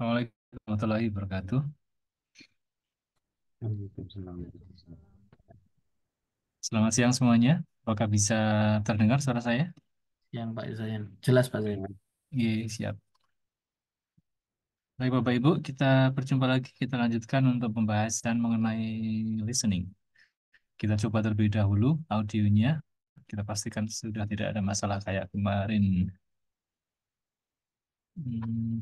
Assalamualaikum warahmatullahi wabarakatuh. Selamat siang semuanya. Apakah bisa terdengar suara saya? Yang Pak Zain. Jelas Pak Zain. Iya, siap. Baik Bapak Ibu, kita berjumpa lagi. Kita lanjutkan untuk pembahasan mengenai listening. Kita coba terlebih dahulu audionya. Kita pastikan sudah tidak ada masalah kayak kemarin. Hmm.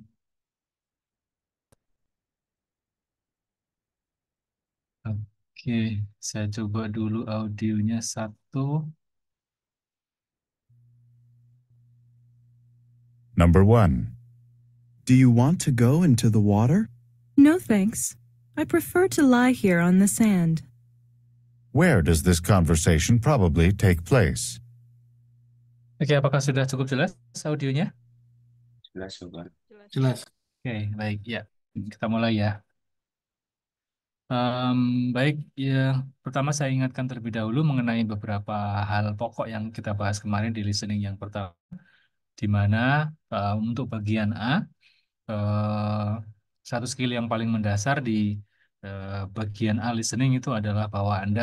Oke, saya coba dulu audionya satu. Number one. Do you want to go into the water? No, thanks. I prefer to lie here on the sand. Where does this conversation probably take place? Oke, okay, apakah sudah cukup jelas audionya? Jelas, Jelas. Oke, okay, baik. Ya, kita mulai ya. Um, baik, ya pertama saya ingatkan terlebih dahulu mengenai beberapa hal pokok yang kita bahas kemarin di listening yang pertama, di mana uh, untuk bagian A, uh, satu skill yang paling mendasar di uh, bagian A listening itu adalah bahwa Anda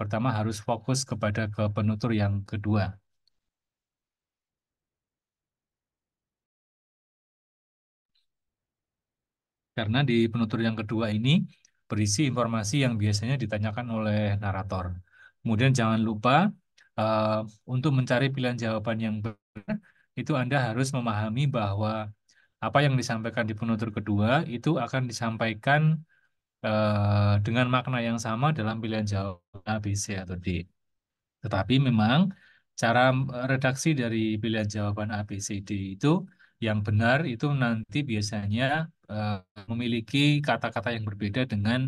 pertama harus fokus kepada ke penutur yang kedua. Karena di penutur yang kedua ini, berisi informasi yang biasanya ditanyakan oleh narator. Kemudian jangan lupa uh, untuk mencari pilihan jawaban yang benar, itu Anda harus memahami bahwa apa yang disampaikan di penutur kedua itu akan disampaikan uh, dengan makna yang sama dalam pilihan jawaban A, B, C, atau D. Tetapi memang cara eh, redaksi dari pilihan jawaban A, B, C, D itu yang benar itu nanti biasanya Eh, memiliki kata-kata yang berbeda dengan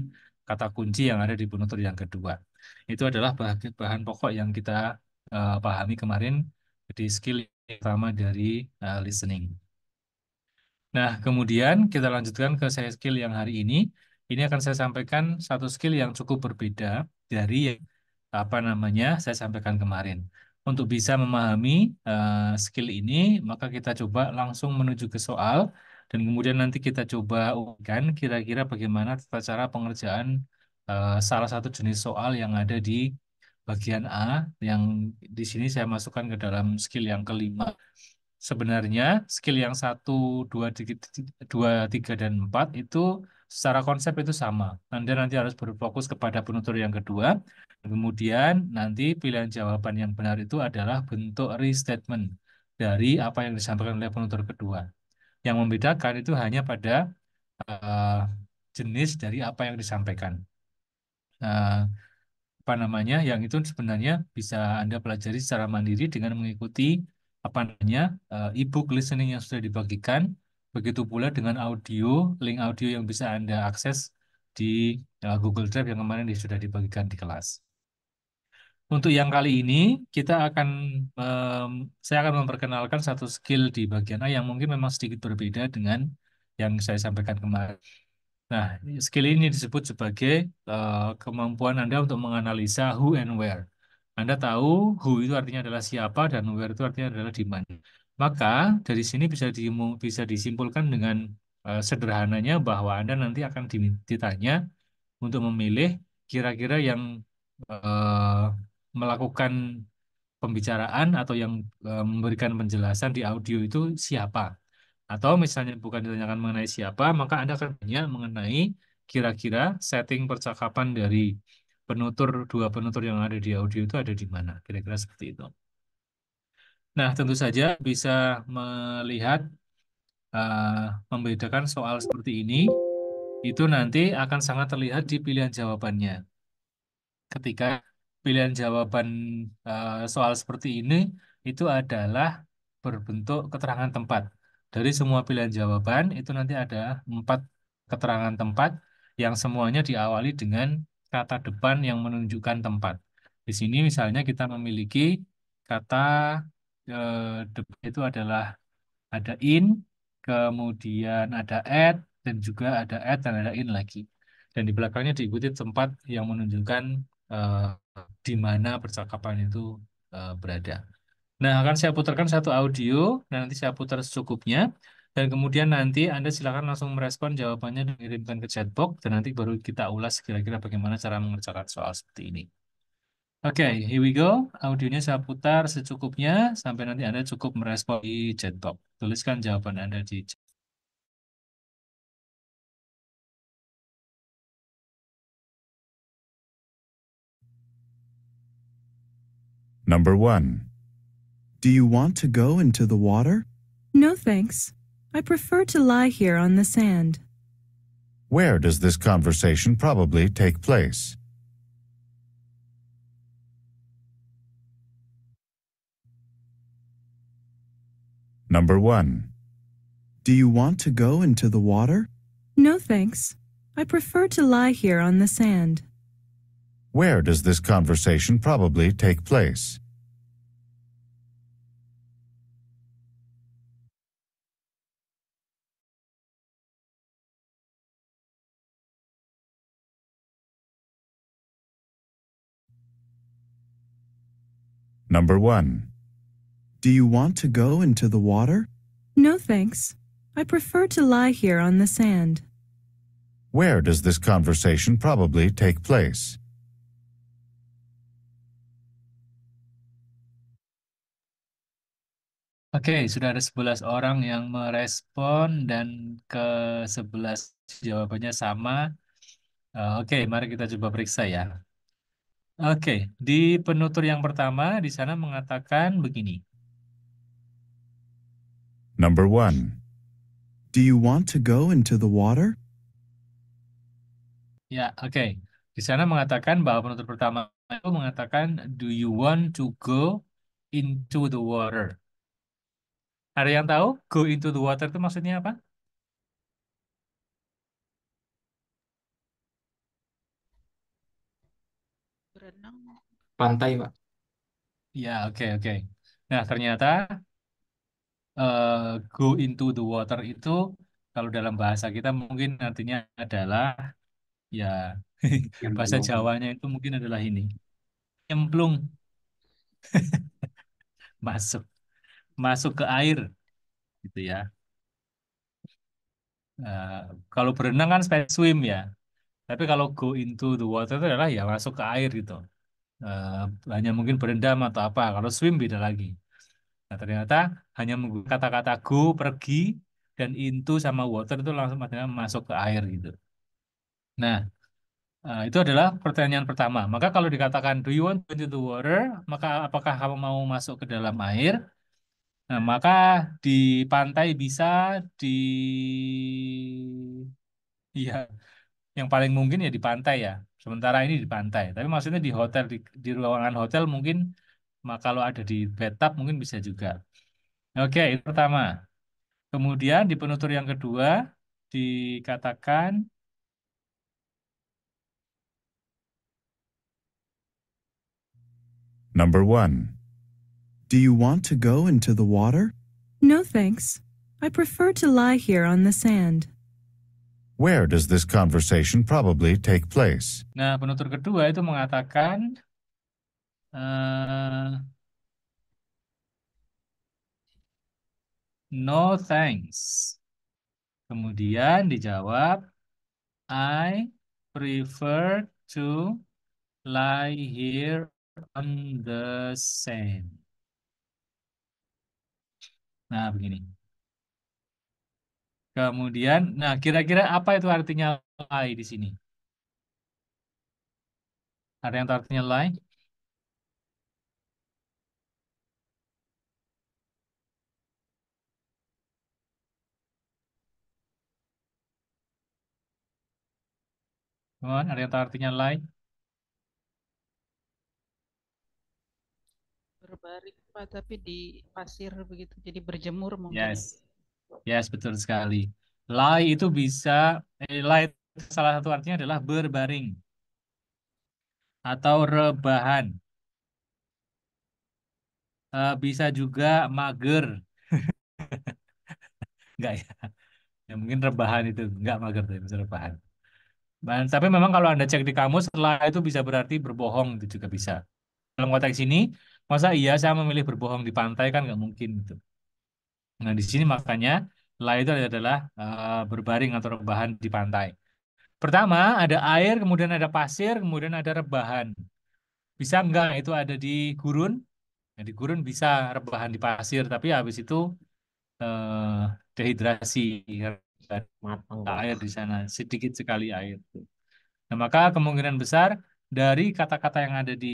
kata kunci yang ada di penutur yang kedua. Itu adalah bahan, bahan pokok yang kita uh, pahami kemarin di skill yang pertama dari uh, listening. Nah, kemudian kita lanjutkan ke saya skill yang hari ini. Ini akan saya sampaikan satu skill yang cukup berbeda dari yang apa namanya saya sampaikan kemarin. Untuk bisa memahami uh, skill ini, maka kita coba langsung menuju ke soal dan kemudian nanti kita coba ujikan kira-kira bagaimana tata cara pengerjaan uh, salah satu jenis soal yang ada di bagian A yang di sini saya masukkan ke dalam skill yang kelima. Sebenarnya skill yang satu, dua, dua, tiga, dan empat itu secara konsep itu sama. Anda nanti harus berfokus kepada penutur yang kedua. Kemudian nanti pilihan jawaban yang benar itu adalah bentuk restatement dari apa yang disampaikan oleh penutur kedua. Yang membedakan itu hanya pada uh, jenis dari apa yang disampaikan. Uh, apa namanya? Yang itu sebenarnya bisa Anda pelajari secara mandiri dengan mengikuti apa namanya eh, ebook e listening yang sudah dibagikan. Begitu pula dengan audio, link audio yang bisa Anda akses di Google Drive yang kemarin sudah dibagikan di kelas. Untuk yang kali ini kita akan um, saya akan memperkenalkan satu skill di bagian A yang mungkin memang sedikit berbeda dengan yang saya sampaikan kemarin. Nah, skill ini disebut sebagai uh, kemampuan Anda untuk menganalisa who and where. Anda tahu who itu artinya adalah siapa dan where itu artinya adalah di mana. Maka dari sini bisa di, bisa disimpulkan dengan uh, sederhananya bahwa Anda nanti akan ditanya untuk memilih kira-kira yang eh, melakukan pembicaraan atau yang eh, memberikan penjelasan di audio itu siapa. Atau misalnya bukan ditanyakan mengenai siapa, maka Anda akan tanya mengenai kira-kira setting percakapan dari penutur dua penutur yang ada di audio itu ada di mana. Kira-kira seperti itu. Nah, tentu saja bisa melihat uh, membedakan soal seperti ini itu nanti akan sangat terlihat di pilihan jawabannya. Ketika pilihan jawaban uh, soal seperti ini itu adalah berbentuk keterangan tempat. Dari semua pilihan jawaban itu nanti ada empat keterangan tempat yang semuanya diawali dengan kata depan yang menunjukkan tempat. Di sini misalnya kita memiliki kata eh, itu adalah ada in, kemudian ada at, dan juga ada at dan ada in lagi. Dan di belakangnya diikuti tempat yang menunjukkan eh, di mana percakapan itu eh, berada. Nah, akan saya putarkan satu audio, dan nah, nanti saya putar secukupnya, dan kemudian nanti Anda silakan langsung merespon jawabannya dan kirimkan ke chatbox, dan nanti baru kita ulas kira-kira bagaimana cara mengerjakan soal seperti ini. Oke, okay, here we go. Audionya saya putar secukupnya sampai nanti Anda cukup merespon di chatbox. Tuliskan jawaban Anda di chat. Number 1. Do you want to go into the water? No, thanks. I prefer to lie here on the sand. Where does this conversation probably take place? Number 1. Do you want to go into the water? No, thanks. I prefer to lie here on the sand. Where does this conversation probably take place? Number 1. Do you want to go into the water? No, thanks. I prefer to lie here on the sand. Where does this conversation probably take place? Oke, sudah ada 11 orang yang merespon dan ke 11 jawabannya sama. Eh, oke, mari kita coba periksa ya. Oke, di penutur yang pertama di sana mengatakan begini. Number one. Do you want to go into the water? Ya, oke. Di sana mengatakan bahwa penutur pertama itu mengatakan, do you want to go into the water? Ada yang tahu go into the water itu maksudnya apa? Berenang. Pantai, Pak. Ya, oke, oke. Nah, ternyata uh, go into the water itu kalau dalam bahasa kita mungkin artinya adalah ya bahasa Jawanya itu mungkin adalah ini. Nyemplung. Masuk masuk ke air gitu ya. Uh, kalau berenang kan space swim ya. Tapi kalau go into the water itu adalah ya masuk ke air gitu. Uh, hanya mungkin berendam atau apa. Kalau swim beda lagi. Nah, ternyata hanya menggunakan kata-kata go pergi dan into sama water itu langsung artinya masuk ke air gitu. Nah, Uh, itu adalah pertanyaan pertama. Maka kalau dikatakan do you want to go into the water, maka apakah kamu mau masuk ke dalam air? Nah, maka di pantai bisa di iya yang paling mungkin ya di pantai ya. Sementara ini di pantai. Tapi maksudnya di hotel di, di ruangan hotel mungkin maka kalau ada di bathtub mungkin bisa juga. Oke, itu pertama. Kemudian di penutur yang kedua dikatakan Number one. Do you want to go into the water? No, thanks. I prefer to lie here on the sand. Where does this conversation probably take place? Nah, penutur kedua itu mengatakan uh, No thanks. Kemudian dijawab I prefer to lie here on the sand. Nah, begini. Kemudian, nah kira-kira apa itu artinya lie di sini? Ada yang artinya lie? Come ada yang tahu artinya lie? Berbaring. Pak, tapi di pasir begitu, jadi berjemur mungkin. Yes, yes betul sekali. Lie itu bisa, eh, lie salah satu artinya adalah berbaring atau rebahan. Uh, bisa juga mager. Enggak ya. Ya mungkin rebahan itu, enggak mager tapi bisa rebahan. Dan, tapi memang kalau Anda cek di kamus, lie itu bisa berarti berbohong itu juga bisa. Dalam konteks ini, Masa iya saya memilih berbohong di pantai kan nggak mungkin gitu. Nah di sini makanya la itu adalah uh, berbaring atau rebahan di pantai. Pertama ada air, kemudian ada pasir, kemudian ada rebahan. Bisa enggak itu ada di gurun? Nah, di gurun bisa rebahan di pasir, tapi habis itu uh, dehidrasi kan? air di sana sedikit sekali air. Nah, maka kemungkinan besar dari kata-kata yang ada di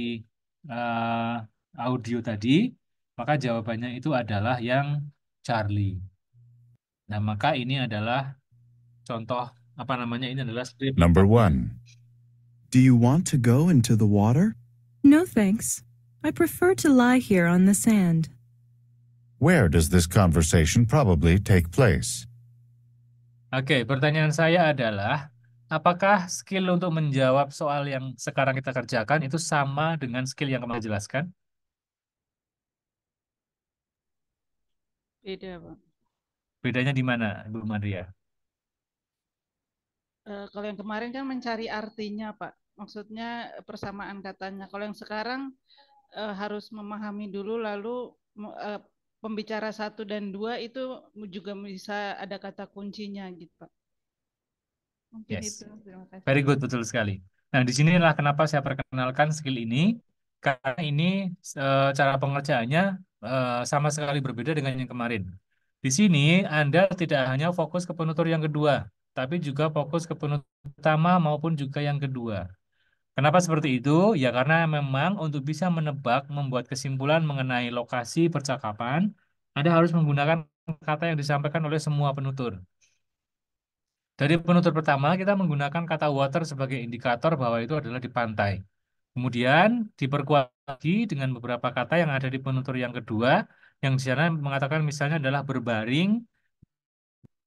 uh, audio tadi, maka jawabannya itu adalah yang Charlie. Nah, maka ini adalah contoh apa namanya ini adalah script. Number one. Do you want to go into the water? No, thanks. I prefer to lie here on the sand. Where does this conversation probably take place? Oke, okay, pertanyaan saya adalah, apakah skill untuk menjawab soal yang sekarang kita kerjakan itu sama dengan skill yang kemarin jelaskan? Beda, pak Bedanya di mana, Ibu Maria? Uh, eh, kalau yang kemarin kan mencari artinya, Pak. Maksudnya eh, persamaan katanya. Kalau yang sekarang uh, harus memahami dulu, lalu uh, pembicara satu dan dua itu juga bisa ada kata kuncinya, gitu, Pak. Mungkin yes. itu. Terima kasih. Very good, betul sekali. Nah, di sinilah kenapa saya perkenalkan skill ini, karena ini cara pengerjaannya Eh, sama sekali berbeda dengan yang kemarin. Di sini Anda tidak hanya fokus ke penutur yang kedua, tapi juga fokus ke penutur utama maupun juga yang kedua. Kenapa seperti itu? Ya karena memang untuk bisa menebak, membuat kesimpulan mengenai lokasi percakapan, Anda harus menggunakan kata yang disampaikan oleh semua penutur. Dari penutur pertama, kita menggunakan kata water sebagai indikator bahwa itu adalah di pantai. Kemudian diperkuat lagi dengan beberapa kata yang ada di penutur yang kedua, yang di sana mengatakan misalnya adalah berbaring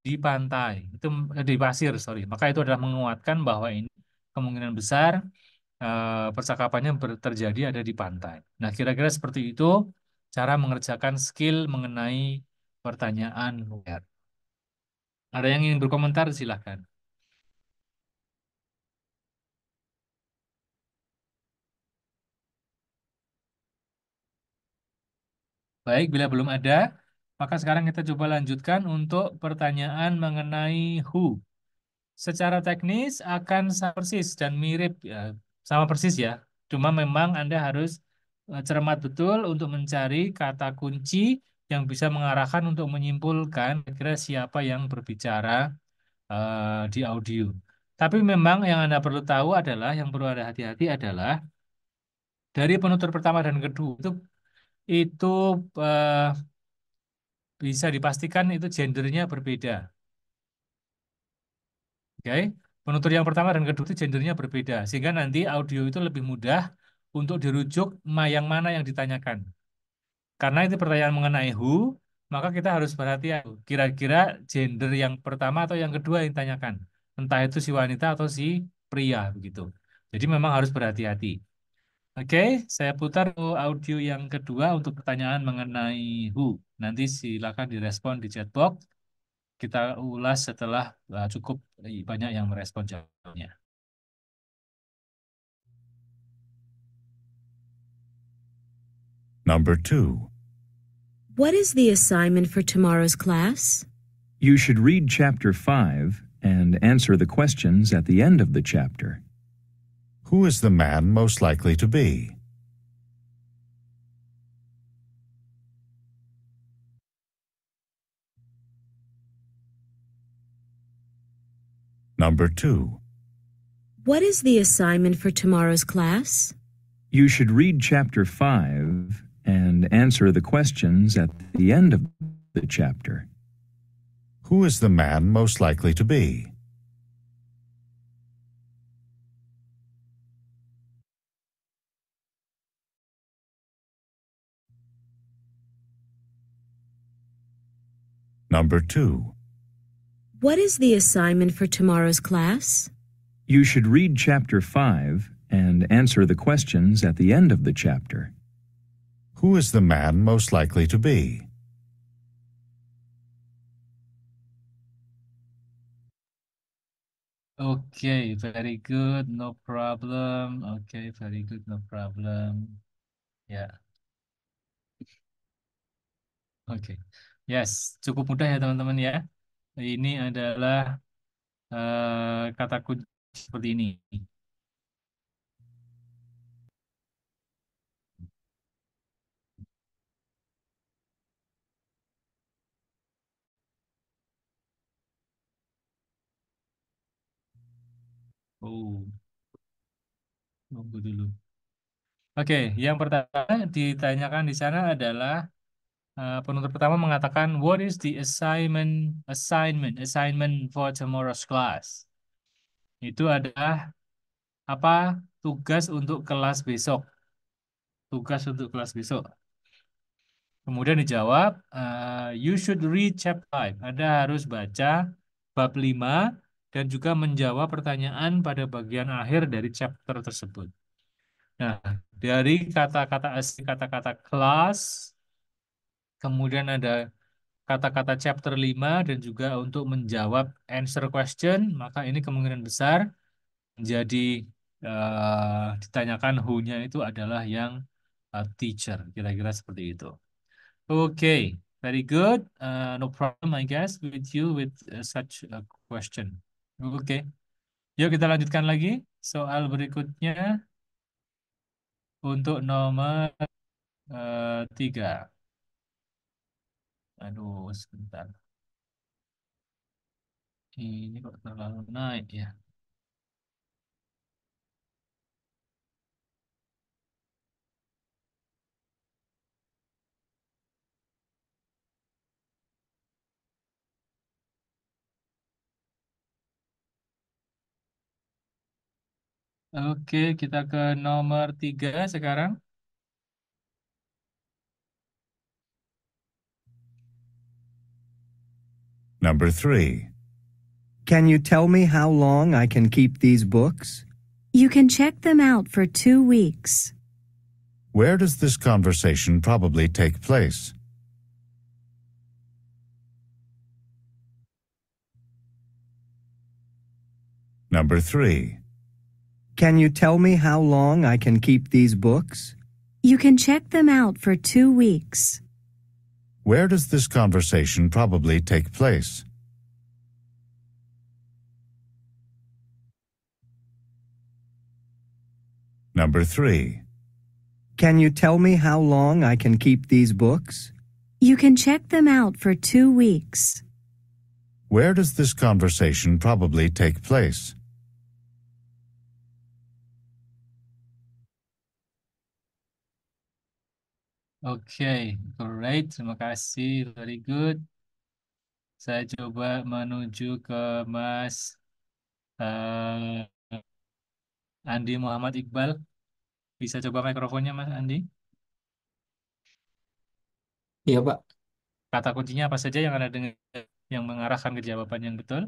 di pantai, itu eh, di pasir, sorry. Maka itu adalah menguatkan bahwa ini kemungkinan besar eh, percakapannya terjadi ada di pantai. Nah, kira-kira seperti itu cara mengerjakan skill mengenai pertanyaan Ada yang ingin berkomentar, silahkan. Baik, bila belum ada, maka sekarang kita coba lanjutkan untuk pertanyaan mengenai who. Secara teknis akan sama persis dan mirip, ya, sama persis ya. Cuma memang Anda harus e, cermat betul untuk mencari kata kunci yang bisa mengarahkan untuk menyimpulkan kira siapa yang berbicara uh, di audio. Tapi memang yang Anda perlu tahu adalah, yang perlu Anda hati-hati adalah, dari penutur pertama dan kedua itu itu eh, bisa dipastikan itu gendernya berbeda. Oke, okay? penutur yang pertama dan kedua itu gendernya berbeda, sehingga nanti audio itu lebih mudah untuk dirujuk yang mana yang ditanyakan. Karena itu pertanyaan mengenai who, maka kita harus berhati kira-kira gender yang pertama atau yang kedua yang ditanyakan, entah itu si wanita atau si pria begitu. Jadi memang harus berhati-hati. Oke, saya putar audio yang kedua untuk pertanyaan mengenai who. Nanti silakan direspon di chatbox. Kita ulas setelah uh, cukup banyak yang merespon jawabannya. Number two. What is the assignment for tomorrow's class? You should read chapter five and answer the questions at the end of the chapter. Who is the man most likely to be? Number two. What is the assignment for tomorrow's class? You should read chapter 5 and answer the questions at the end of the chapter. Who is the man most likely to be? Number two. What is the assignment for tomorrow's class? You should read chapter 5 and answer the questions at the end of the chapter. Who is the man most likely to be? Okay, very good, no problem. Okay, very good, no problem. Yeah. Okay. Yes, cukup mudah ya teman-teman ya. Ini adalah uh, kata kunci seperti ini. Oh, tunggu dulu. Oke, yang pertama ditanyakan di sana adalah Uh, eh, penutur pertama mengatakan, What is the assignment assignment assignment for tomorrow's class? Itu adalah apa tugas untuk kelas besok. Tugas untuk kelas besok. Kemudian dijawab, uh, you should read chapter 5. Anda harus baca bab 5 dan juga menjawab pertanyaan pada bagian akhir dari chapter tersebut. Nah, dari kata-kata asli kata-kata kelas kemudian ada kata-kata chapter 5 dan juga untuk menjawab answer question, maka ini kemungkinan besar menjadi uh, ditanyakan who-nya itu adalah yang uh, teacher, kira-kira seperti itu. Oke, okay, very good. Uh, no problem I guess with you with uh, such a question. Oke. Okay. Yuk kita lanjutkan lagi soal berikutnya untuk nomor uh, 3. Aduh, sebentar. Ini kok terlalu naik ya. Oke, kita ke nomor tiga sekarang. Number three. Can you tell me how long I can keep these books? You can check them out for two weeks. Where does this conversation probably take place? Number three. Can you tell me how long I can keep these books? You can check them out for two weeks. Where does this conversation probably take place? Number three. Can you tell me how long I can keep these books? You can check them out for two weeks. Where does this conversation probably take place? Oke, okay, great. Terima kasih. Very good. Saya coba menuju ke Mas uh, Andi Muhammad Iqbal. Bisa coba mikrofonnya, Mas Andi? Iya, Pak. Kata kuncinya apa saja yang ada dengan yang mengarahkan ke jawaban yang betul?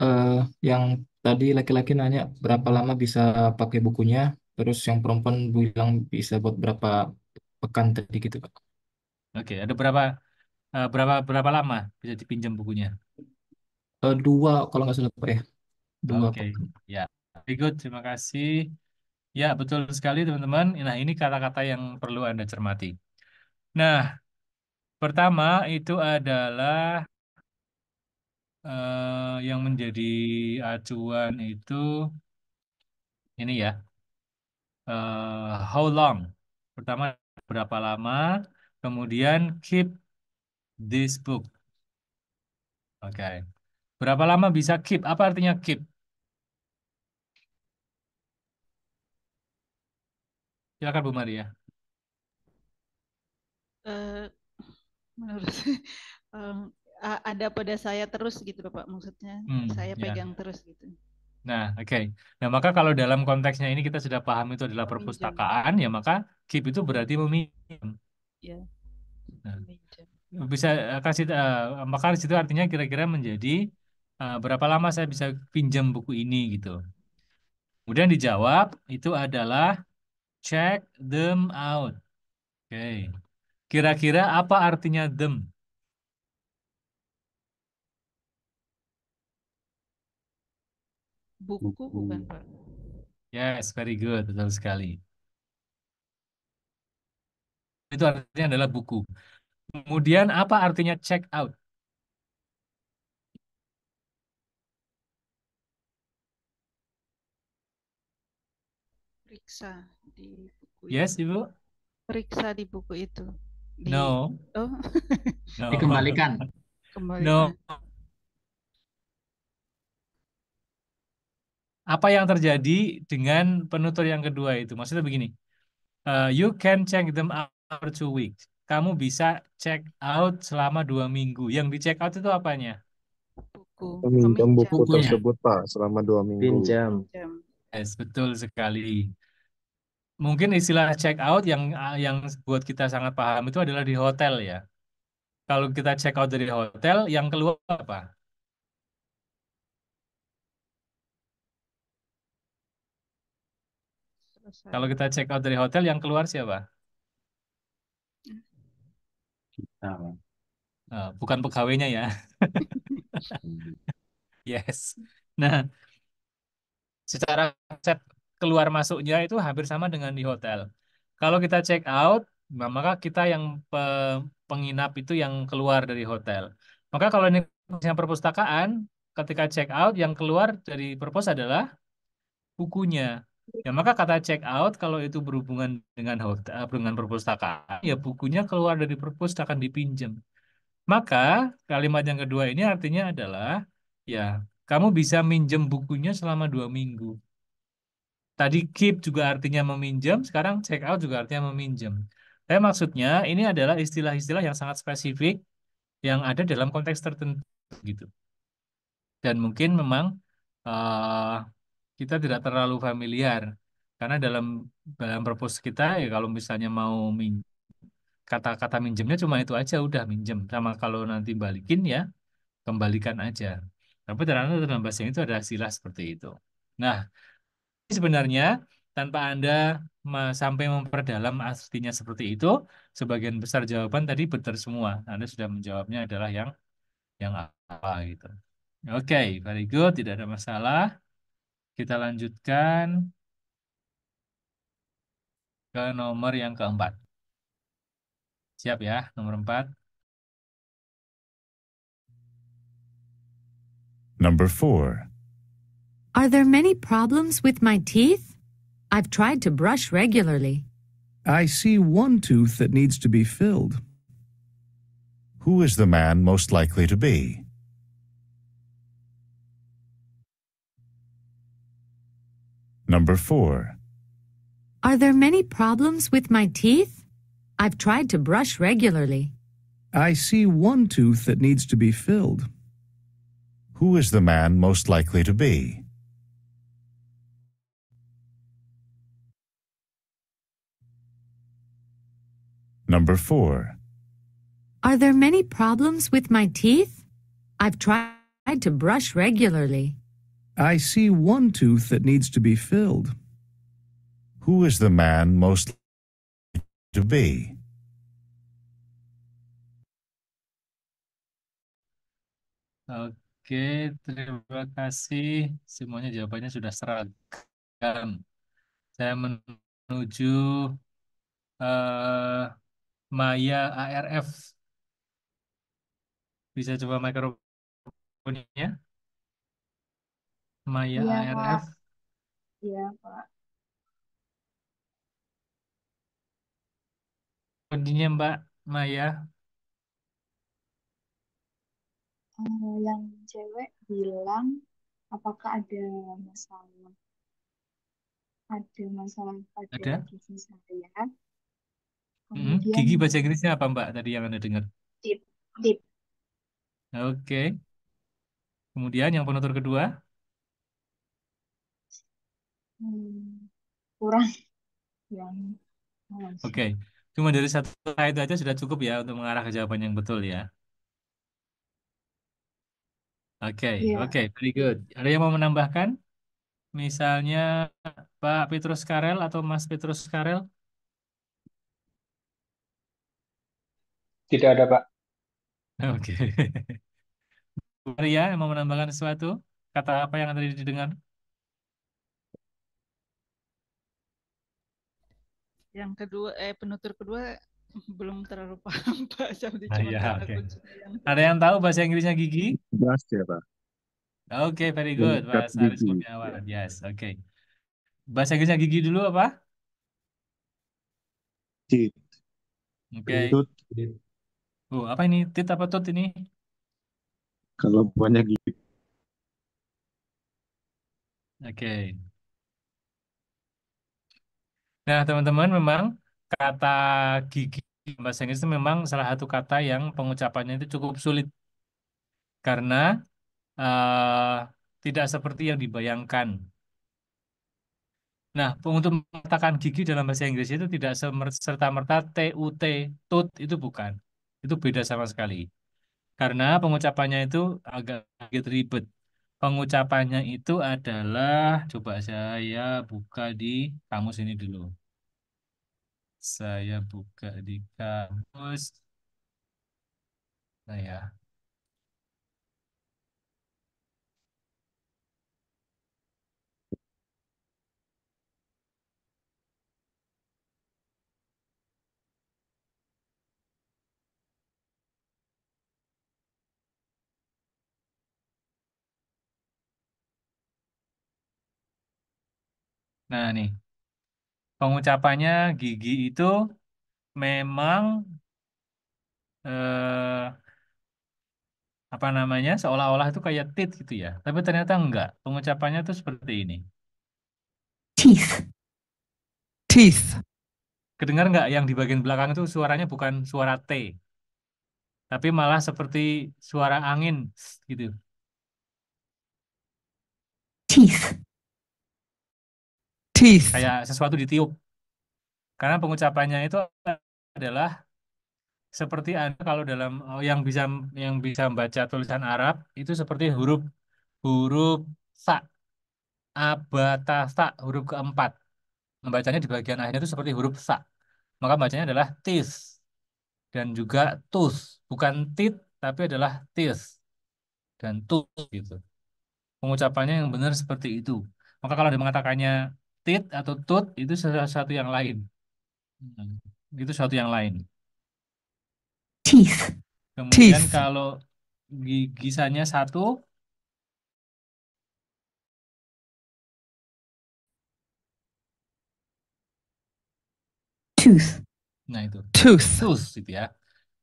Uh, yang tadi laki-laki nanya berapa lama bisa pakai bukunya, terus yang perempuan bilang bisa buat berapa pekan tadi gitu Pak. Oke, ada berapa eh, berapa berapa lama bisa dipinjam bukunya? Uh, dua kalau nggak salah Pak ya. Dua Oke, pekan. ya. Very good, terima kasih. Ya, betul sekali teman-teman. Nah, ini kata-kata yang perlu Anda cermati. Nah, pertama itu adalah uh, yang menjadi acuan itu ini ya. Uh, how long? Pertama berapa lama, kemudian keep this book. Oke. Okay. Berapa lama bisa keep? Apa artinya keep? Silakan Bu Maria. Uh, menurut um, ada pada saya terus gitu Bapak maksudnya. Hmm, saya iya. pegang yeah. terus gitu. Nah, oke. Okay. Nah, maka kalau dalam konteksnya ini kita sudah paham itu adalah perpustakaan, ya maka keep itu berarti meminjam. Iya. Nah, bisa eh, kasih uh, maka situ artinya kira-kira menjadi uh, berapa lama saya bisa pinjam buku ini gitu. Kemudian dijawab itu adalah check them out. Oke. Okay. Kira-kira apa artinya them? Buku, buku. bukan Pak. Yes, very good. Betul sekali. Itu artinya adalah buku. Kemudian apa artinya check out? Periksa di buku itu. Yes, Ibu. Periksa di buku itu. Di... No. Oh. Dikembalikan. Kembalikan. No. apa yang terjadi dengan penutur yang kedua itu? Maksudnya begini, uh, you can check them out for two weeks. Kamu bisa check out selama dua minggu. Yang di check out itu apanya? Buku. Meminjam buku tersebut pak selama dua minggu. Pinjam. Yes, betul sekali. Mungkin istilah check out yang yang buat kita sangat paham itu adalah di hotel ya. Kalau kita check out dari hotel, yang keluar apa? Kalau kita check out dari hotel yang keluar siapa? Kita. Uh, bukan pegawainya ya. yes. Nah, secara konsep keluar masuknya itu hampir sama dengan di hotel. Kalau kita check out, nah maka kita yang pe penginap itu yang keluar dari hotel. Maka kalau ini yang perpustakaan, ketika check out yang keluar dari perpus adalah bukunya. Ya maka kata check out kalau itu berhubungan dengan hotel, eh, dengan perpustakaan, ya bukunya keluar dari perpustakaan dipinjam. Maka kalimat yang kedua ini artinya adalah ya kamu bisa minjem bukunya selama dua minggu. Tadi keep juga artinya meminjam, sekarang check out juga artinya meminjam. Tapi maksudnya ini adalah istilah-istilah yang sangat spesifik yang ada dalam konteks tertentu gitu. Dan mungkin memang uh, kita tidak terlalu familiar karena dalam dalam proposal kita ya kalau misalnya mau min kata-kata minjemnya cuma itu aja udah minjem sama kalau nanti balikin ya kembalikan aja tapi ternyata dalam bahasa itu ada sila seperti itu nah ini sebenarnya tanpa anda sampai memperdalam artinya seperti itu sebagian besar jawaban tadi betul semua anda sudah menjawabnya adalah yang yang apa gitu oke okay, very good tidak ada masalah Kita lanjutkan ke nomor yang keempat. Siap ya, nomor empat. Number four. Are there many problems with my teeth? I've tried to brush regularly. I see one tooth that needs to be filled. Who is the man most likely to be? Number 4. Are there many problems with my teeth? I've tried to brush regularly. I see one tooth that needs to be filled. Who is the man most likely to be? Number 4. Are there many problems with my teeth? I've tried to brush regularly. I see one tooth that needs to be filled. Who is the man most to be? Oke, terima kasih. Semuanya jawabannya sudah seragam. Saya menuju uh, Maya ARF. Bisa coba mikrofonnya? Maya Iya, ARF. Iya, Pak. Kodenya Mbak Maya. Eh, yang cewek bilang, apakah ada masalah? Ada masalah pada Ada? gigi saya. mm Kemudian Gigi bahasa Inggrisnya apa Mbak tadi yang Anda dengar? tip, tip. Oke. Kemudian yang penutur kedua. Hmm, kurang yang Oke, okay. cuma dari satu kata itu aja sudah cukup ya untuk mengarah ke jawaban yang betul ya. Oke, okay. Iya. yeah. oke, okay. very good. Ada yang mau menambahkan? Misalnya Pak Petrus Karel atau Mas Petrus Karel? Tidak ada, Pak. Oke. Okay. Maria, mau menambahkan sesuatu? Kata apa yang tadi didengar? yang kedua eh penutur kedua belum terlalu paham Pak Samdi ah, ya, okay. yang... Ada yang tahu bahasa Inggrisnya gigi? Gas ya Pak. Oke, okay, very good. Mas Haris Kurniawan. Yes, oke. Okay. Bahasa Inggrisnya gigi dulu apa? Tit. Oke. Okay. Tut. Oh, apa ini? Tit apa tut ini? Kalau banyak gigi. Oke. Okay. Nah, teman-teman, memang kata gigi bahasa Inggris itu memang salah satu kata yang pengucapannya itu cukup sulit karena uh, tidak seperti yang dibayangkan. Nah, untuk mengatakan gigi dalam bahasa Inggris itu tidak serta-merta T-U-T, tut itu bukan. Itu beda sama sekali. Karena pengucapannya itu agak, agak ribet pengucapannya itu adalah coba saya buka di kamus ini dulu. Saya buka di kamus. Nah ya. Nah, nih. Pengucapannya gigi itu memang eh, apa namanya? seolah-olah itu kayak tit gitu ya. Tapi ternyata enggak. Pengucapannya tuh seperti ini. Teeth. Teeth. Kedengar enggak yang di bagian belakang itu suaranya bukan suara T. Tapi malah seperti suara angin gitu. Teeth. Teeth. kayak sesuatu ditiup. Karena pengucapannya itu adalah seperti Anda kalau dalam oh, yang bisa yang bisa membaca tulisan Arab itu seperti huruf huruf sa abata sa huruf keempat. Membacanya di bagian akhirnya itu seperti huruf sa. Maka bacanya adalah tis dan juga tus, bukan tit tapi adalah tis dan tus gitu. Pengucapannya yang benar seperti itu. Maka kalau dia mengatakannya tit atau tut itu salah satu yang lain. Hmm, itu satu yang lain. Teeth. Kemudian Teeth. kalau gigisannya satu, tooth. Nah itu. Tooth. Tooth gitu ya.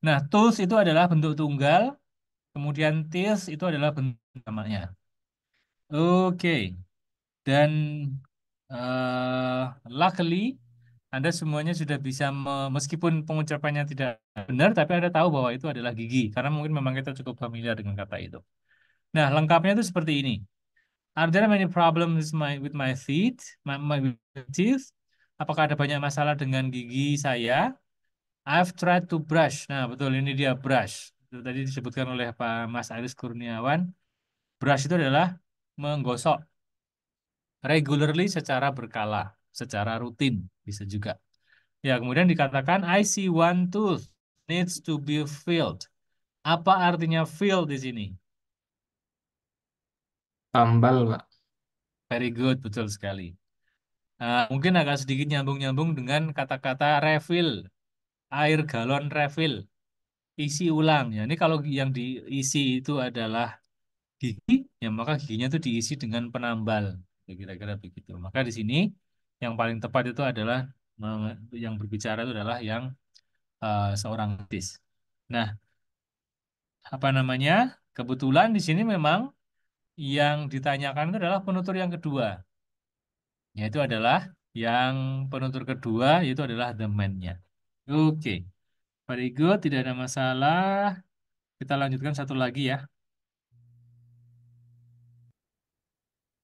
Nah, tooth itu adalah bentuk tunggal, kemudian teeth itu adalah bentuk namanya. Oke. Okay. Dan uh, luckily Anda semuanya sudah bisa me meskipun pengucapannya tidak benar tapi Anda tahu bahwa itu adalah gigi karena mungkin memang kita cukup familiar dengan kata itu. Nah, lengkapnya itu seperti ini. Are there many problems my, with my teeth? My, my teeth? Apakah ada banyak masalah dengan gigi saya? I've tried to brush. Nah, betul ini dia brush. tadi disebutkan oleh Pak Mas Aris Kurniawan. Brush itu adalah menggosok regularly secara berkala, secara rutin bisa juga. Ya, kemudian dikatakan I see one tooth needs to be filled. Apa artinya filled di sini? Tambal, Pak. Very good, betul sekali. Uh, mungkin agak sedikit nyambung-nyambung dengan kata-kata refill. Air galon refill. Isi ulang. Ya, ini kalau yang diisi itu adalah gigi, ya maka giginya itu diisi dengan penambal. Ya, kira-kira begitu. Maka di sini yang paling tepat itu adalah yang berbicara itu adalah yang uh, seorang artis. Nah, apa namanya? Kebetulan di sini memang yang ditanyakan itu adalah penutur yang kedua. Yaitu adalah yang penutur kedua yaitu adalah the man-nya. Oke. Okay. Very good, tidak ada masalah. Kita lanjutkan satu lagi ya.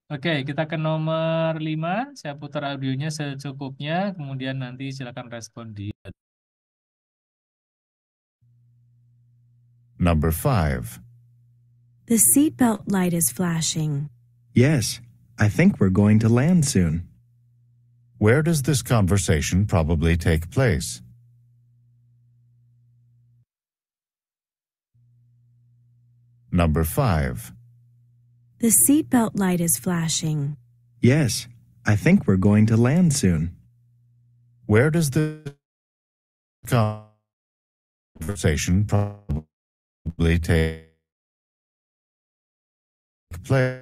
Oke, kita ke nomor 5. Saya putar audionya secukupnya, kemudian nanti silakan respon di. Number 5. The seatbelt light is flashing. Yes, I think we're going to land soon. Where does this conversation probably take place? Number 5. The seatbelt light is flashing. Yes, I think we're going to land soon. Where does the conversation probably take place?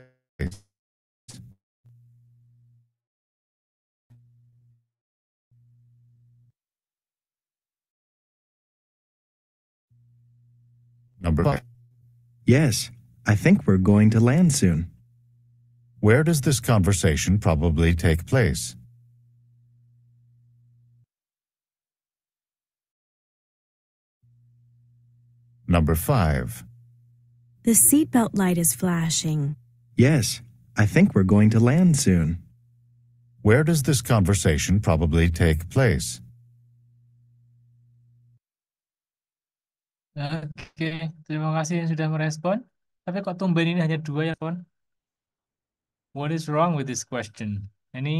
Number. Yes, I think we're going to land soon. Where does this conversation probably take place? Number 5. The seatbelt light is flashing. Yes, I think we're going to land soon. Where does this conversation probably take place? Oke, terima kasih yang sudah merespon. Tapi kok tumben ini hanya dua ya, kawan? What is wrong with this question? Any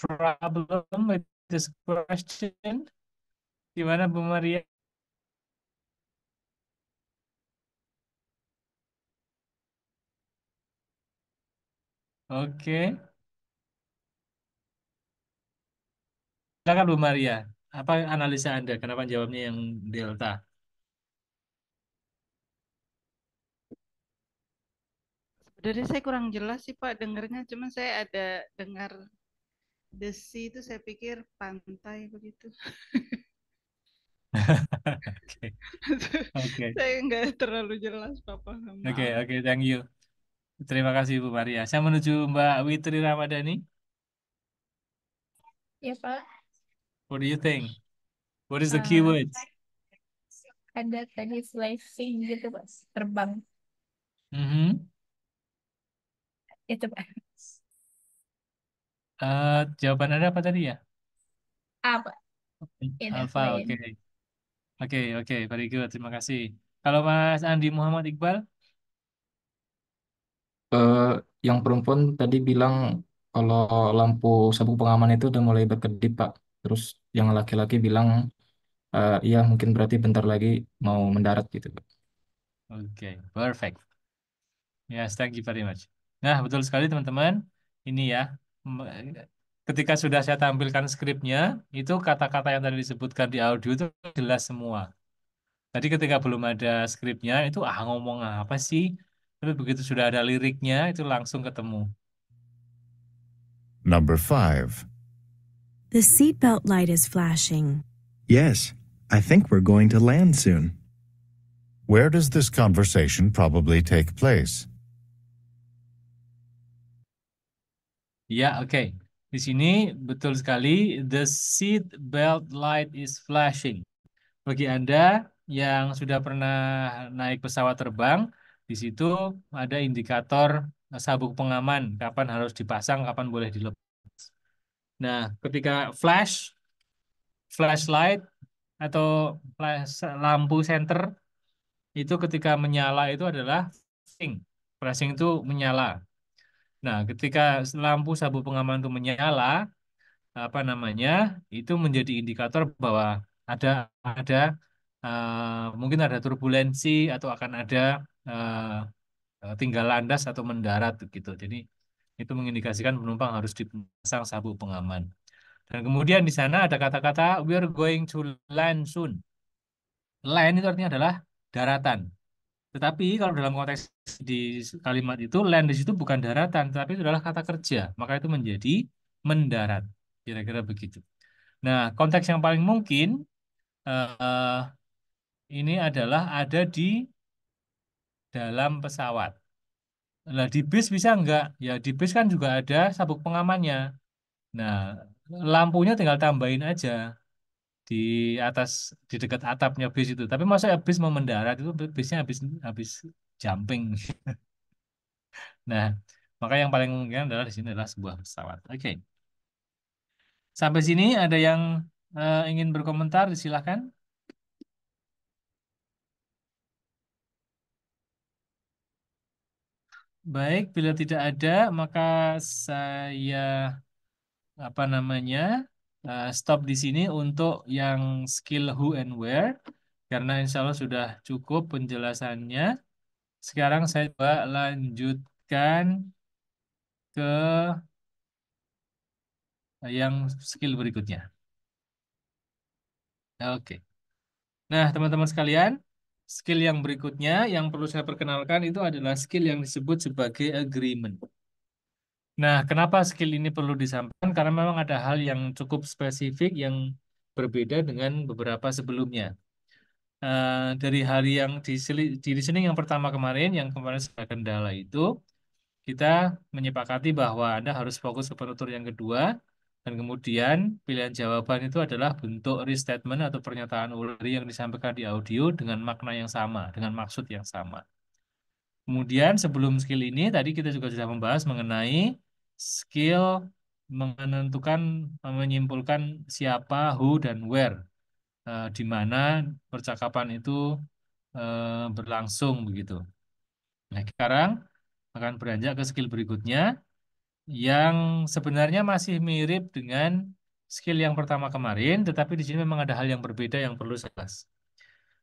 problem with this question? Gimana Bu Maria? Oke. Okay. Silakan Bu Maria. Apa analisa Anda? Kenapa jawabnya yang delta? Dari saya kurang jelas sih Pak dengarnya, cuman saya ada dengar desi itu saya pikir pantai begitu. Oke. okay. Saya nggak terlalu jelas Pak paham. Oke, okay, oke, okay, thank you. Terima kasih Bu Maria. Saya menuju Mbak Witri Ramadhani. Ya, Pak. What do you think? What is the keyword? Eh, ada tadi slicing gitu, Pak. Terbang. Mm -hmm itu ya, coba. Eh, jawaban ada apa tadi ya? Apa? Apa? Ya, oke. Oke, oke, very good. Terima kasih. Kalau Mas Andi Muhammad Iqbal, Eh, yang perempuan tadi bilang kalau lampu sabuk pengaman itu udah mulai berkedip, Pak. Terus yang laki-laki bilang, eh, iya mungkin berarti bentar lagi mau mendarat gitu, Pak. oke, perfect. Yes, thank you very much. Nah, betul sekali teman-teman. Ini ya, ketika sudah saya tampilkan skripnya, itu kata-kata yang tadi disebutkan di audio itu jelas semua. Tadi ketika belum ada skripnya, itu ah ngomong apa sih? Tapi begitu sudah ada liriknya, itu langsung ketemu. Number five. The seatbelt light is flashing. Yes, I think we're going to land soon. Where does this conversation probably take place? Ya, oke. Di sini betul sekali the seat belt light is flashing. Bagi Anda yang sudah pernah naik pesawat terbang, di situ ada indikator sabuk pengaman kapan harus dipasang, kapan boleh dilepas. Nah, ketika flash flashlight atau flash lampu center itu ketika menyala itu adalah flashing. Flashing itu menyala. Nah, ketika lampu sabuk pengaman itu menyala, apa namanya, itu menjadi indikator bahwa ada ada uh, mungkin ada turbulensi atau akan ada uh, tinggal landas atau mendarat gitu. Jadi itu mengindikasikan penumpang harus dipasang sabuk pengaman. Dan kemudian di sana ada kata-kata we are going to land soon. Land itu artinya adalah daratan. Tetapi kalau dalam konteks di kalimat itu, land di situ bukan daratan, tetapi itu adalah kata kerja. Maka itu menjadi mendarat. Kira-kira begitu. Nah, konteks yang paling mungkin uh, ini adalah ada di dalam pesawat. Nah, di bis bisa enggak? Ya, di bis kan juga ada sabuk pengamannya. Nah, lampunya tinggal tambahin aja di atas di dekat atapnya bis itu. Tapi masa bis mau mendarat itu bisnya habis habis jumping. nah, maka yang paling mungkin adalah di sini adalah sebuah pesawat. Oke. Okay. Sampai sini ada yang uh, ingin berkomentar silahkan. Baik, bila tidak ada maka saya apa namanya? Eh, stop di sini untuk yang skill who and where karena insya Allah sudah cukup penjelasannya. Sekarang saya coba lanjutkan ke yang skill berikutnya. Oke. Nah, teman-teman sekalian, skill yang berikutnya yang perlu saya perkenalkan itu adalah skill yang disebut sebagai agreement. Nah, kenapa skill ini perlu disampaikan? Karena memang ada hal yang cukup spesifik yang berbeda dengan beberapa sebelumnya. Uh, dari hari yang di, di listening yang pertama kemarin, yang kemarin saya kendala itu, kita menyepakati bahwa Anda harus fokus ke penutur yang kedua, dan kemudian pilihan jawaban itu adalah bentuk restatement atau pernyataan ulang yang disampaikan di audio dengan makna yang sama, dengan maksud yang sama. Kemudian sebelum skill ini, tadi kita juga sudah membahas mengenai skill menentukan menyimpulkan siapa, who dan where uh, di mana percakapan itu uh, berlangsung begitu. Nah, sekarang akan beranjak ke skill berikutnya yang sebenarnya masih mirip dengan skill yang pertama kemarin, tetapi di sini memang ada hal yang berbeda yang perlu saya jelas.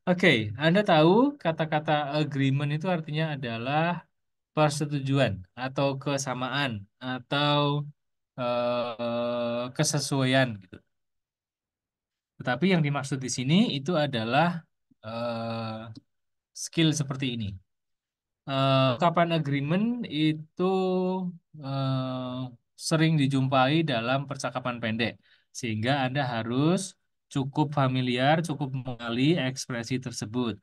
Oke, okay, Anda tahu kata-kata agreement itu artinya adalah persetujuan hmm. atau kesamaan atau uh, kesesuaian gitu. Tetapi yang dimaksud di sini itu adalah uh, skill seperti ini. Uh, kapan agreement itu uh, sering dijumpai dalam percakapan pendek, sehingga Anda harus cukup familiar, cukup mengali ekspresi tersebut.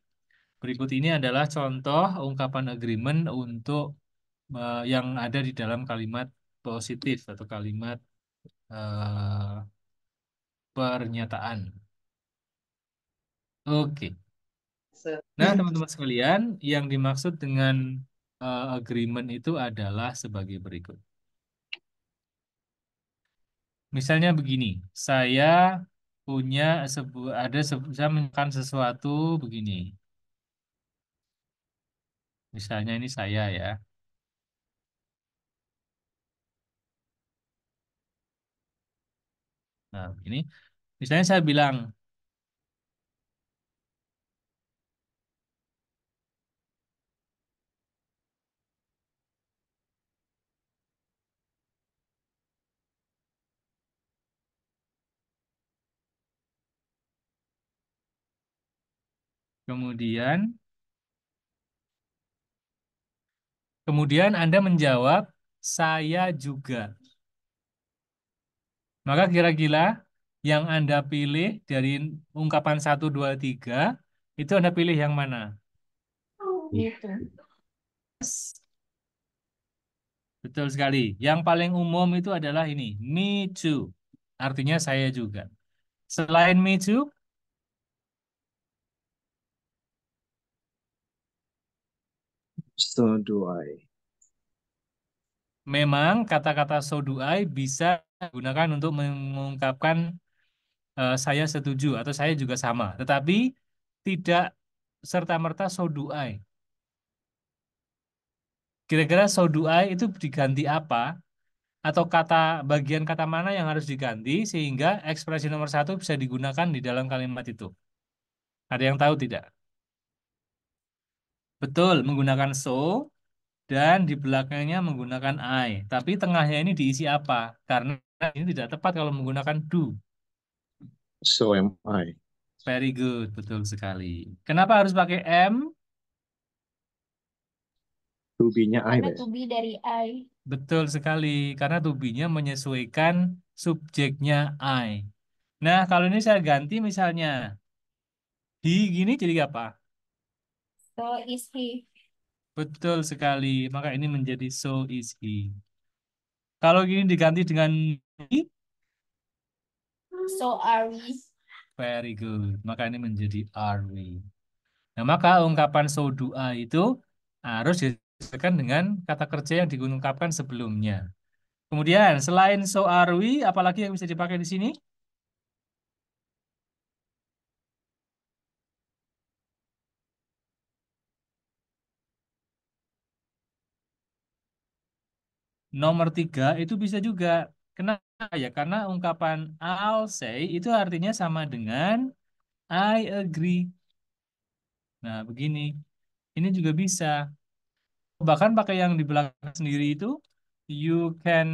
Berikut ini adalah contoh ungkapan agreement untuk uh, yang ada di dalam kalimat positif atau kalimat uh, pernyataan. Oke. Nah, teman-teman sekalian, yang dimaksud dengan uh, agreement itu adalah sebagai berikut. Misalnya begini, saya punya sebuah ada sebu saya menekan sesuatu begini. Misalnya ini saya ya. Nah, ini misalnya saya bilang Kemudian Kemudian Anda menjawab, saya juga. Maka kira-kira yang Anda pilih dari ungkapan 1, 2, 3, itu Anda pilih yang mana? Oh, itu. Betul sekali. Yang paling umum itu adalah ini, me too. Artinya saya juga. Selain me too, So do I. Memang kata-kata so do I bisa digunakan untuk mengungkapkan uh, saya setuju atau saya juga sama. Tetapi tidak serta-merta so do I. Kira-kira so do I itu diganti apa? Atau kata bagian kata mana yang harus diganti sehingga ekspresi nomor satu bisa digunakan di dalam kalimat itu? Ada yang tahu tidak? Betul, menggunakan so dan di belakangnya menggunakan I. Tapi tengahnya ini diisi apa? Karena ini tidak tepat kalau menggunakan do. So am I. Very good, betul sekali. Kenapa harus pakai M? To be-nya I. Karena to be dari I. Betul sekali, karena to be-nya menyesuaikan subjeknya I. Nah, kalau ini saya ganti misalnya di gini jadi apa? So is he. Betul sekali. Maka ini menjadi so is he. Kalau ini diganti dengan So are we. Very good. Maka ini menjadi are we. Nah, maka ungkapan so doa itu harus disesuaikan dengan kata kerja yang diungkapkan sebelumnya. Kemudian selain so are we, apalagi yang bisa dipakai di sini? Nomor tiga itu bisa juga. Kenapa ya? Karena ungkapan I'll say itu artinya sama dengan I agree. Nah, begini. Ini juga bisa. Bahkan pakai yang di belakang sendiri itu, you can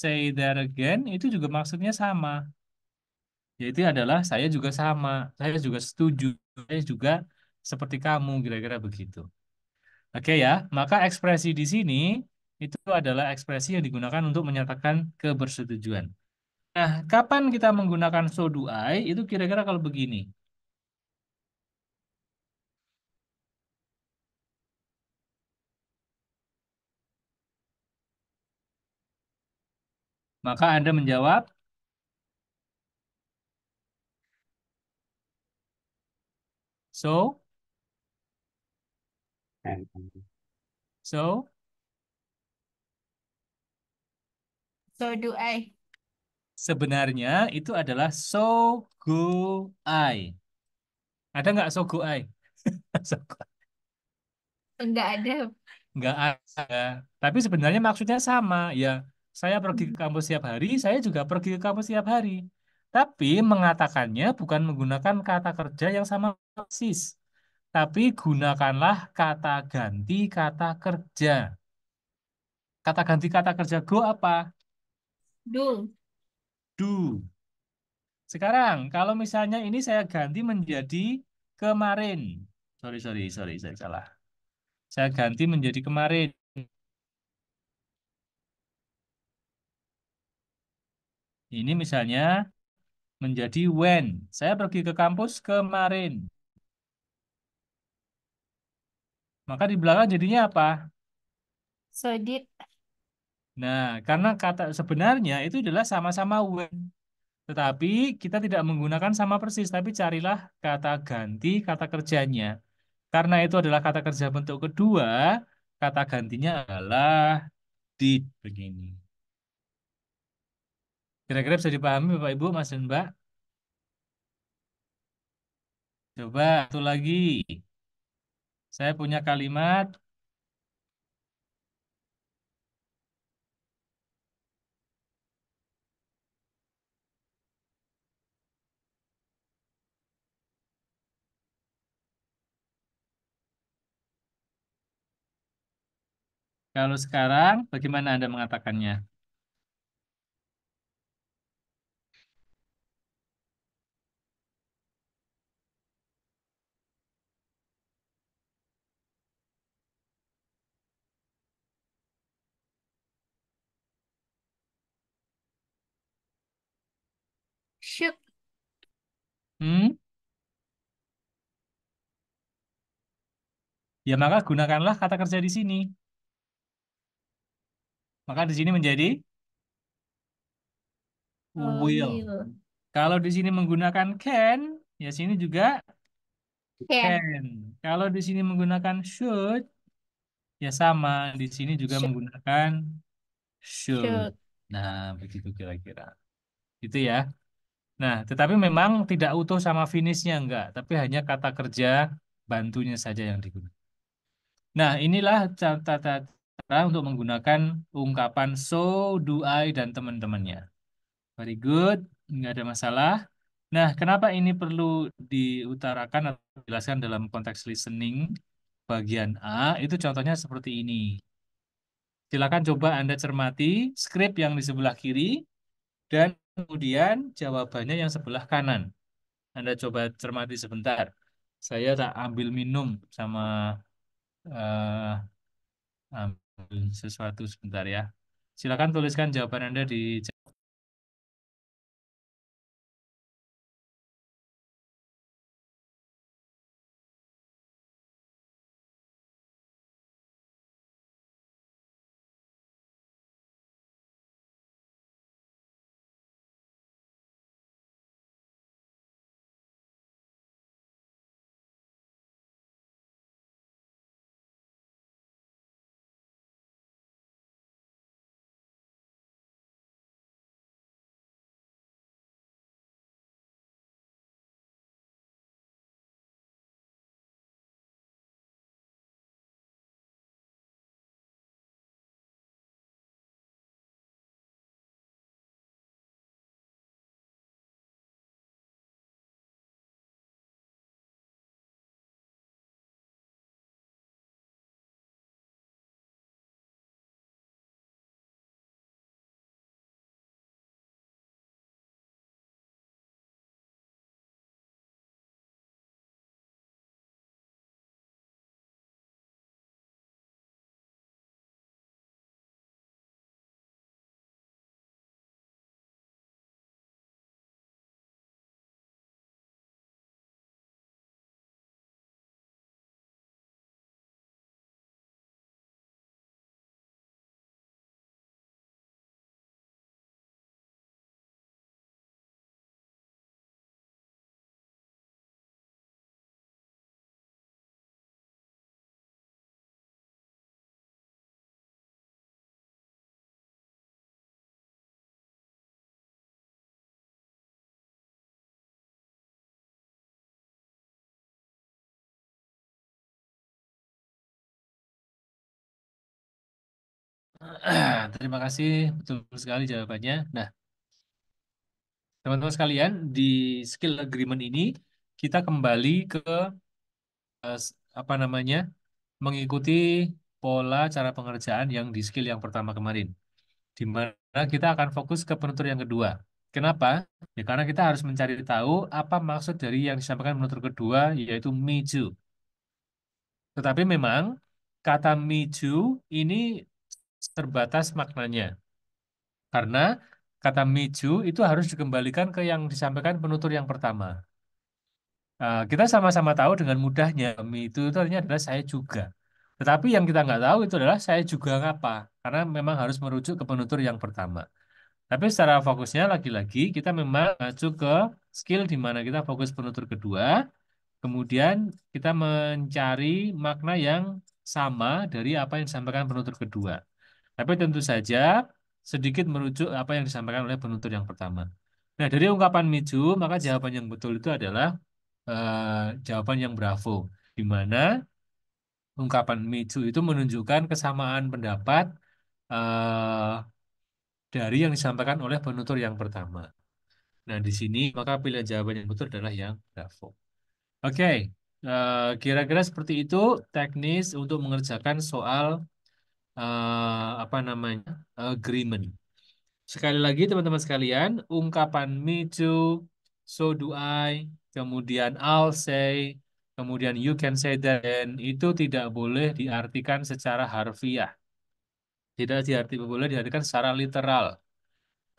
say that again, itu juga maksudnya sama. Yaitu adalah saya juga sama, saya juga setuju, saya juga seperti kamu, kira-kira begitu. Oke ya, maka ekspresi di sini itu adalah ekspresi yang digunakan untuk menyatakan kebersetujuan. Nah, kapan kita menggunakan so do I itu kira-kira kalau begini. Maka Anda menjawab, So, so, So do I. Sebenarnya itu adalah so go I. Ada nggak so go I? so go Enggak ada. Enggak ada. Tapi sebenarnya maksudnya sama. Ya, saya pergi ke hmm. kampus setiap hari, saya juga pergi ke kampus setiap hari. Tapi mengatakannya bukan menggunakan kata kerja yang sama persis. Tapi gunakanlah kata ganti kata kerja. Kata ganti kata kerja go apa? Do. Do. Sekarang, kalau misalnya ini saya ganti menjadi kemarin. Sorry, sorry, sorry, saya salah. Saya ganti menjadi kemarin. Ini misalnya menjadi when. Saya pergi ke kampus kemarin. Maka di belakang jadinya apa? So did. Nah, karena kata sebenarnya itu adalah sama-sama when. Tetapi kita tidak menggunakan sama persis, tapi carilah kata ganti kata kerjanya. Karena itu adalah kata kerja bentuk kedua, kata gantinya adalah did begini. Kira-kira bisa dipahami Bapak Ibu, Mas dan Mbak? Coba satu lagi. Saya punya kalimat Kalau sekarang, bagaimana Anda mengatakannya? Syuk. Hmm? Ya maka gunakanlah kata kerja di sini. Maka di sini menjadi Will. Oh, will. Kalau di sini menggunakan can, ya sini juga can. can. Kalau di sini menggunakan should, ya sama. Di sini juga should. menggunakan should. should. Nah, begitu kira-kira. Gitu ya. Nah, tetapi memang tidak utuh sama finishnya enggak, tapi hanya kata kerja bantunya saja yang digunakan. Nah, inilah catatan cara untuk menggunakan ungkapan so do I dan teman-temannya. Very good, nggak ada masalah. Nah, kenapa ini perlu diutarakan atau dijelaskan dalam konteks listening bagian A? Itu contohnya seperti ini. Silakan coba Anda cermati skrip yang di sebelah kiri dan kemudian jawabannya yang sebelah kanan. Anda coba cermati sebentar. Saya tak ambil minum sama uh, um, sesuatu sebentar ya. Silakan tuliskan jawaban Anda di Terima kasih, betul sekali jawabannya. Nah, teman-teman sekalian, di skill agreement ini kita kembali ke eh, apa namanya? mengikuti pola cara pengerjaan yang di skill yang pertama kemarin. Di mana kita akan fokus ke penutur yang kedua. Kenapa? Ya karena kita harus mencari tahu apa maksud dari yang disampaikan penutur kedua yaitu me too. Tetapi memang kata me too ini terbatas maknanya. Karena kata miju itu harus dikembalikan ke yang disampaikan penutur yang pertama. Eh, kita sama-sama tahu dengan mudahnya mi itu, itu artinya adalah saya juga. Tetapi yang kita nggak tahu itu adalah saya juga ngapa. Karena memang harus merujuk ke penutur yang pertama. Tapi secara fokusnya lagi-lagi kita memang mengacu ke skill di mana kita fokus penutur kedua. Kemudian kita mencari makna yang sama dari apa yang disampaikan penutur kedua. Tapi tentu saja sedikit merujuk apa yang disampaikan oleh penutur yang pertama. Nah, dari ungkapan Miju, maka jawaban yang betul itu adalah eh, jawaban yang bravo, di mana ungkapan Miju itu menunjukkan kesamaan pendapat eh, dari yang disampaikan oleh penutur yang pertama. Nah, di sini maka pilihan jawaban yang betul adalah yang bravo. Oke, okay. Eh, kira-kira seperti itu teknis untuk mengerjakan soal uh, apa namanya agreement. Sekali lagi teman-teman sekalian, ungkapan me too, so do I, kemudian I'll say, kemudian you can say that, dan itu tidak boleh diartikan secara harfiah. Tidak diarti, boleh diartikan secara literal.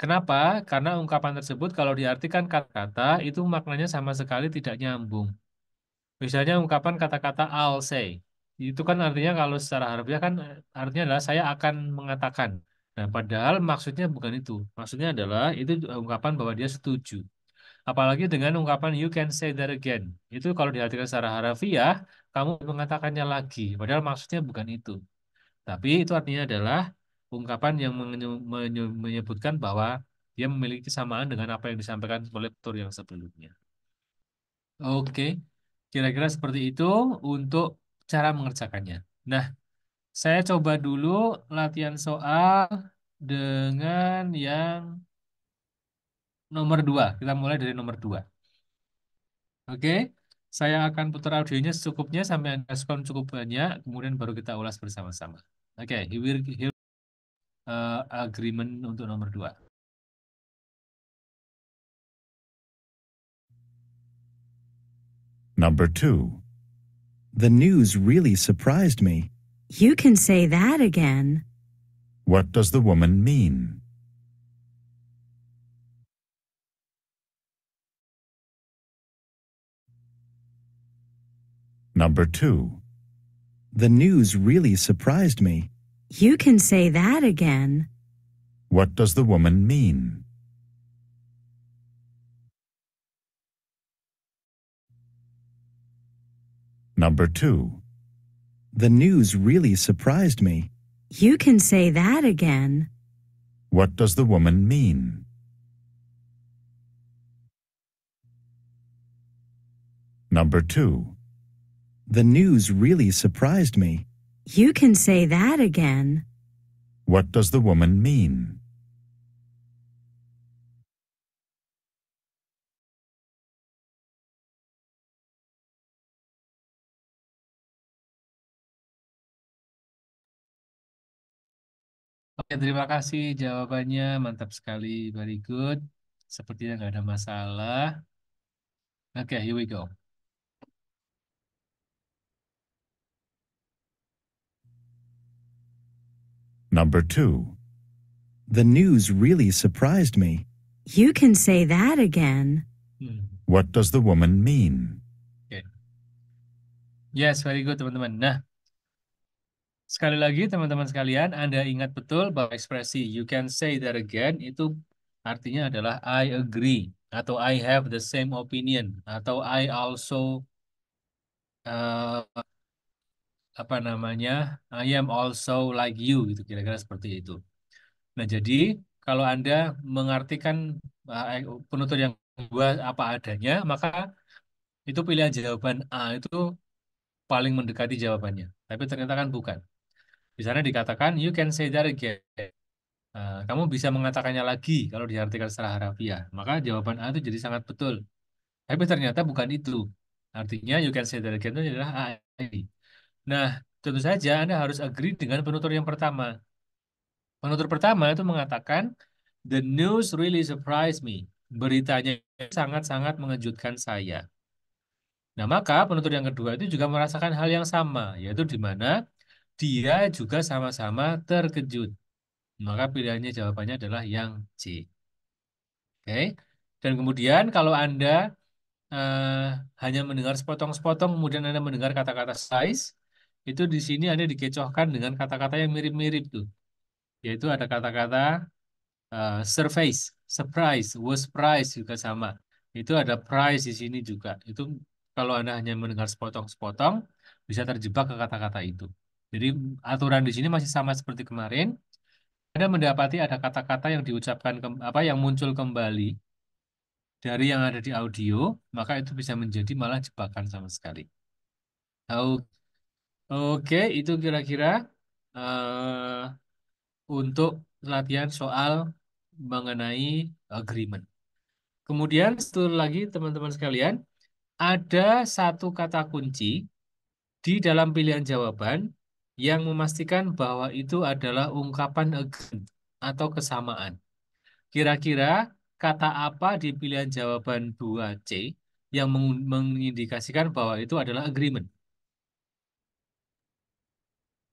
Kenapa? Karena ungkapan tersebut kalau diartikan kata-kata itu maknanya sama sekali tidak nyambung. Misalnya ungkapan kata-kata I'll say. Itu kan artinya kalau secara harfiah kan artinya adalah saya akan mengatakan. Nah, padahal maksudnya bukan itu. Maksudnya adalah itu ungkapan bahwa dia setuju. Apalagi dengan ungkapan you can say that again. Itu kalau diartikan secara harfiah, kamu mengatakannya lagi. Padahal maksudnya bukan itu. Tapi itu artinya adalah ungkapan yang menyebutkan bahwa dia memiliki kesamaan dengan apa yang disampaikan oleh tutur yang sebelumnya. Oke, kira-kira seperti itu untuk cara mengerjakannya. Nah, saya coba dulu latihan soal dengan yang nomor dua. Kita mulai dari nomor dua. Oke, saya akan putar audionya secukupnya sampai Anda respon cukup banyak, kemudian baru kita ulas bersama-sama. Oke, here, here uh, agreement untuk nomor dua. Number two. The news really surprised me. You can say that again. What does the woman mean? Number two. The news really surprised me. You can say that again. What does the woman mean? Number two. The news really surprised me. You can say that again. What does the woman mean? Number two. The news really surprised me. You can say that again. What does the woman mean? Oke, terima kasih jawabannya. Mantap sekali. Very good. Sepertinya nggak ada masalah. Oke, okay, here we go. Number two. The news really surprised me. You can say that again. Hmm. What does the woman mean? Okay. Yes, very good, teman-teman. Nah, Sekali lagi teman-teman sekalian, Anda ingat betul bahwa ekspresi you can say that again itu artinya adalah I agree atau I have the same opinion atau I also uh, apa namanya I am also like you gitu kira-kira seperti itu. Nah jadi kalau Anda mengartikan eh, penutur yang dua apa adanya maka itu pilihan jawaban A itu paling mendekati jawabannya. Tapi ternyata kan bukan. Di sana dikatakan you can say that again. Eh, kamu bisa mengatakannya lagi kalau diartikan secara harafiah. Maka jawaban A itu jadi sangat betul. Tapi ternyata bukan itu. Artinya you can say that again itu adalah A. Nah, tentu saja Anda harus agree dengan penutur yang pertama. Penutur pertama itu mengatakan the news really surprised me. Beritanya sangat-sangat mengejutkan saya. Nah, maka penutur yang kedua itu juga merasakan hal yang sama, yaitu di mana dia juga sama-sama terkejut. Maka pilihannya jawabannya adalah yang C. Oke. Dan kemudian kalau Anda uh, hanya mendengar sepotong-sepotong, kemudian Anda mendengar kata-kata size, itu di sini Anda dikecohkan dengan kata-kata yang mirip-mirip tuh. Yaitu ada kata-kata uh, surface, surprise, was price juga sama. Itu ada price di sini juga. Itu kalau Anda hanya mendengar sepotong-sepotong, bisa terjebak ke kata-kata itu. Jadi aturan di sini masih sama seperti kemarin. Anda mendapati ada kata-kata yang diucapkan ke, apa yang muncul kembali dari yang ada di audio, maka itu bisa menjadi malah jebakan sama sekali. Oke, itu kira-kira uh, untuk latihan soal mengenai agreement. Kemudian setelah lagi teman-teman sekalian, ada satu kata kunci di dalam pilihan jawaban yang memastikan bahwa itu adalah ungkapan agreement atau kesamaan. Kira-kira kata apa di pilihan jawaban 2C yang mengindikasikan bahwa itu adalah agreement?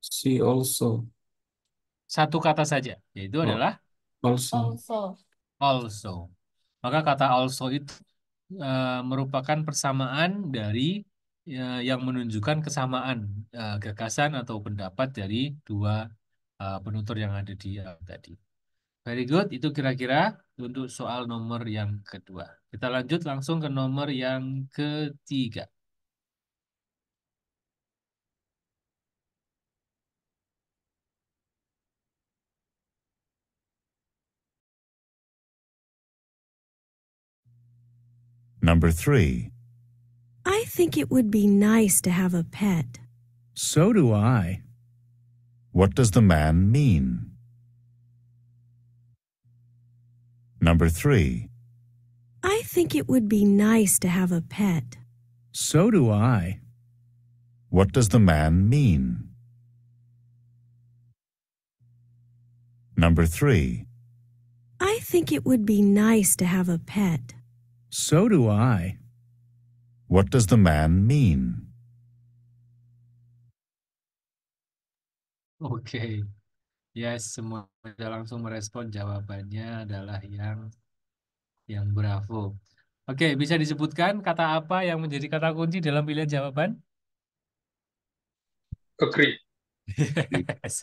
She also. Satu kata saja, yaitu oh. adalah also. also. Also. Maka kata also itu uh, merupakan persamaan dari ya, yang menunjukkan kesamaan uh, gagasan atau pendapat dari dua uh, penutur yang ada di uh, tadi. Very good, itu kira-kira untuk soal nomor yang kedua. Kita lanjut langsung ke nomor yang ketiga. Number three. I think it would be nice to have a pet. So do I. What does the man mean? Number three. I think it would be nice to have a pet. So do I. What does the man mean? Number three. I think it would be nice to have a pet. So do I. What does the man mean? Oke, okay. Ya, yes, semua langsung merespon jawabannya adalah yang yang bravo. Oke, okay, bisa disebutkan kata apa yang menjadi kata kunci dalam pilihan jawaban? Agree. Yes.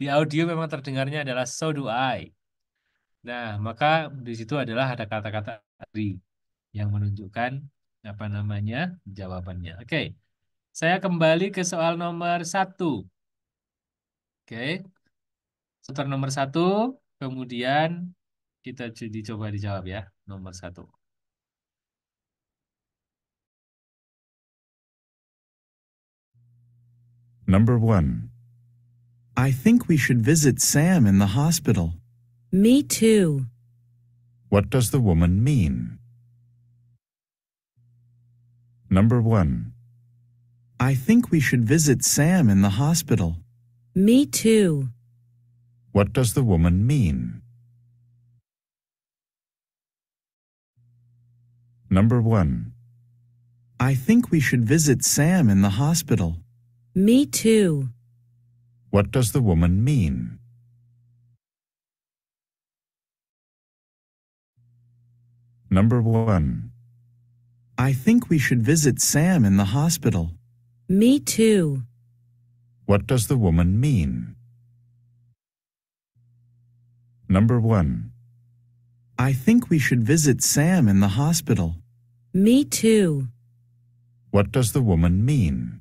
Di audio memang terdengarnya adalah so do I. Nah, maka di situ adalah ada kata-kata agree yang menunjukkan apa namanya jawabannya. Oke, okay. saya kembali ke soal nomor satu. Oke, okay. soal nomor satu, kemudian kita dicoba coba dijawab ya nomor satu. Number one. I think we should visit Sam in the hospital. Me too. What does the woman mean? Number one. I think we should visit Sam in the hospital. Me too. What does the woman mean? Number one. I think we should visit Sam in the hospital. Me too. What does the woman mean? Number one. I think we should visit Sam in the hospital. Me too. What does the woman mean? Number 1. I think we should visit Sam in the hospital. Me too. What does the woman mean?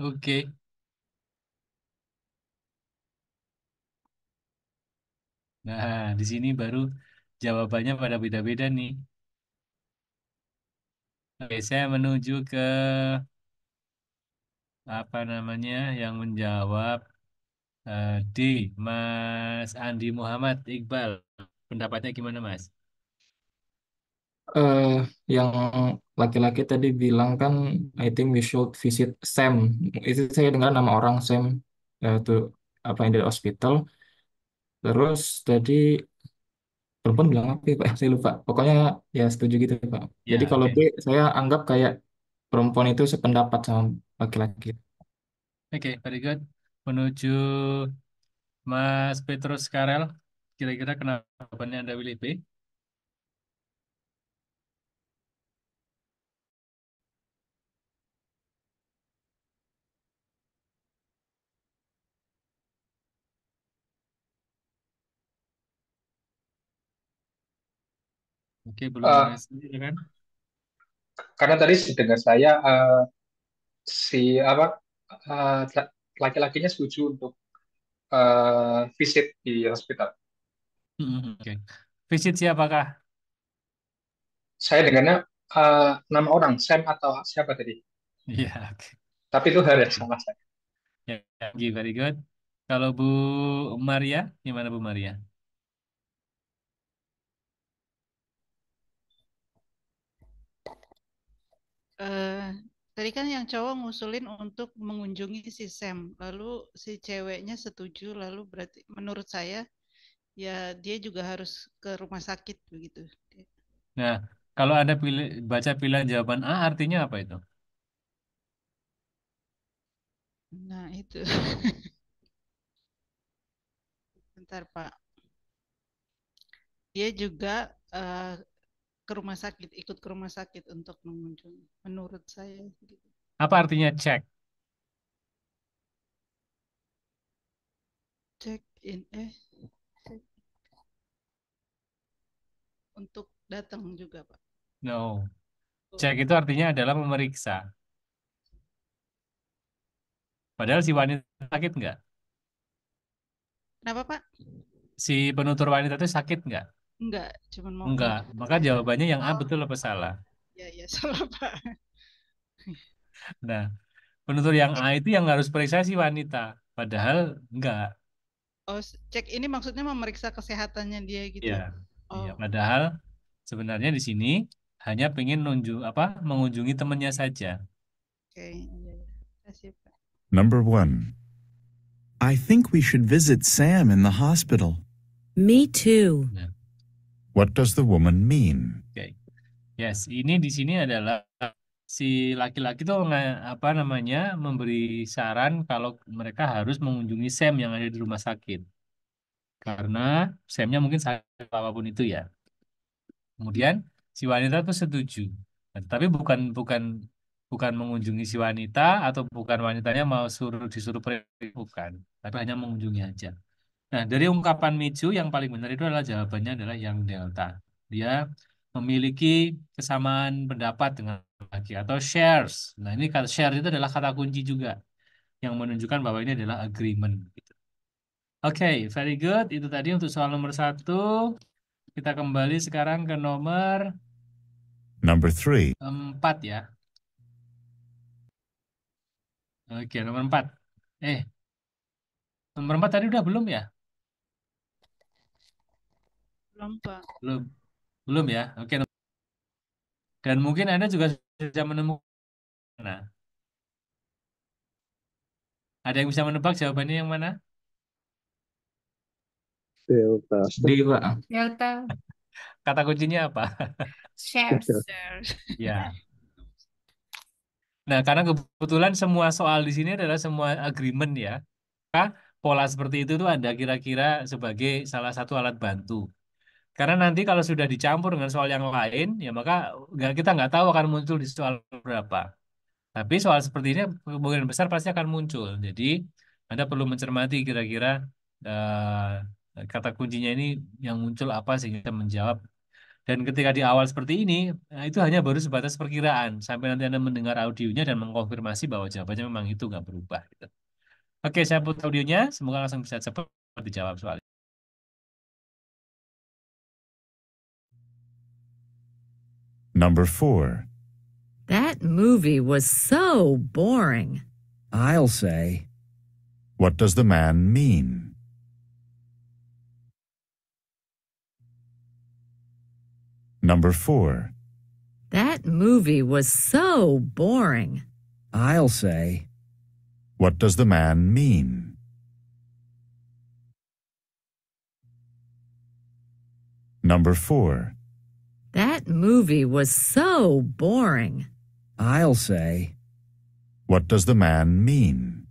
Oke. Nah, di sini baru jawabannya pada beda-beda nih. Oke, saya menuju ke apa namanya yang menjawab uh, eh, D, Mas Andi Muhammad Iqbal. Pendapatnya gimana, Mas? eh yang laki-laki tadi bilang kan I think we should visit Sam itu saya dengar nama orang Sam uh, apa yang dari hospital terus tadi perempuan bilang apa ya, Pak saya lupa pokoknya ya setuju gitu Pak Ya, jadi kalau oke. B saya anggap kayak perempuan itu sependapat sama laki-laki Oke, very good. Menuju Mas Petrus Karel, kira-kira kenapa Anda pilih B? Oke, belum uh, sendiri kan? karena tadi sedengar saya uh, si apa uh, laki-lakinya setuju untuk uh, visit di hospital. mm Oke. Visit siapakah? Saya dengarnya enam nama orang Sam atau siapa tadi. Iya, Okay. Tapi itu hari yang sama saya. Ya, yeah, very good. Kalau Bu Maria, gimana Bu Maria? Eh, tadi kan yang cowok ngusulin untuk mengunjungi si Sam, lalu si ceweknya setuju, lalu berarti menurut saya ya dia juga harus ke rumah sakit begitu. Nah, kalau ada pilih, baca pilihan jawaban A artinya apa itu? Nah, itu. Bentar, Pak. Dia juga uh, ke rumah sakit, ikut ke rumah sakit untuk mengunjungi. Menurut saya. Gitu. Apa artinya cek? check in eh check. untuk datang juga pak. No, oh. check itu artinya adalah memeriksa. Padahal si wanita sakit nggak? Kenapa pak? Si penutur wanita itu sakit nggak? Enggak, cuma mau. Enggak, maka jawabannya yang A oh. betul apa salah? ya ya salah Pak. Nah, penutur yang A itu yang harus periksa si wanita, padahal enggak. Oh, cek ini maksudnya memeriksa kesehatannya dia gitu. Iya. iya oh. Ya, padahal sebenarnya di sini hanya pengen nunju apa mengunjungi temannya saja. Oke, okay. Iya, iya. Number one. I think we should visit Sam in the hospital. Me too. Nah. What does the woman mean? Okay. Yes, ini di sini adalah si laki-laki tuh apa namanya memberi saran kalau mereka harus mengunjungi Sam yang ada di rumah sakit karena Samnya mungkin sakit apapun itu ya kemudian si wanita tuh setuju tapi bukan bukan bukan mengunjungi si wanita atau bukan wanitanya mau suruh disuruh pergi bukan tapi hanya mengunjungi aja Nah, dari ungkapan Michu yang paling benar itu adalah jawabannya adalah yang delta. Dia memiliki kesamaan pendapat dengan lagi atau shares. Nah, ini kata share itu adalah kata kunci juga yang menunjukkan bahwa ini adalah agreement. Gitu. Oke, okay, very good. Itu tadi untuk soal nomor satu. Kita kembali sekarang ke nomor number three. Empat ya. Oke, nomor empat. Eh, nomor empat tadi udah belum ya? Belum, Pak. Belum. Belum ya? Oke. Dan mungkin Anda juga sudah menemukan. Nah. Ada yang bisa menebak jawabannya yang mana? Delta. Delta. Delta. Kata kuncinya apa? Chapter. Ya. Nah, karena kebetulan semua soal di sini adalah semua agreement ya. pola seperti itu tuh ada kira-kira sebagai salah satu alat bantu. Karena nanti kalau sudah dicampur dengan soal yang lain, ya maka kita nggak tahu akan muncul di soal berapa. Tapi soal seperti ini kemungkinan besar pasti akan muncul. Jadi Anda perlu mencermati kira-kira uh, kata kuncinya ini yang muncul apa sehingga kita menjawab. Dan ketika di awal seperti ini, eh, itu hanya baru sebatas perkiraan. Sampai nanti Anda mendengar audionya dan mengkonfirmasi bahwa jawabannya memang itu nggak berubah. Gitu. Oke, saya put audionya. Semoga langsung bisa cepat dijawab soal Number four. That movie was so boring. I'll say. What does the man mean? Number four. That movie was so boring. I'll say. What does the man mean? Number four. That movie was so boring. I'll say. What does the man mean?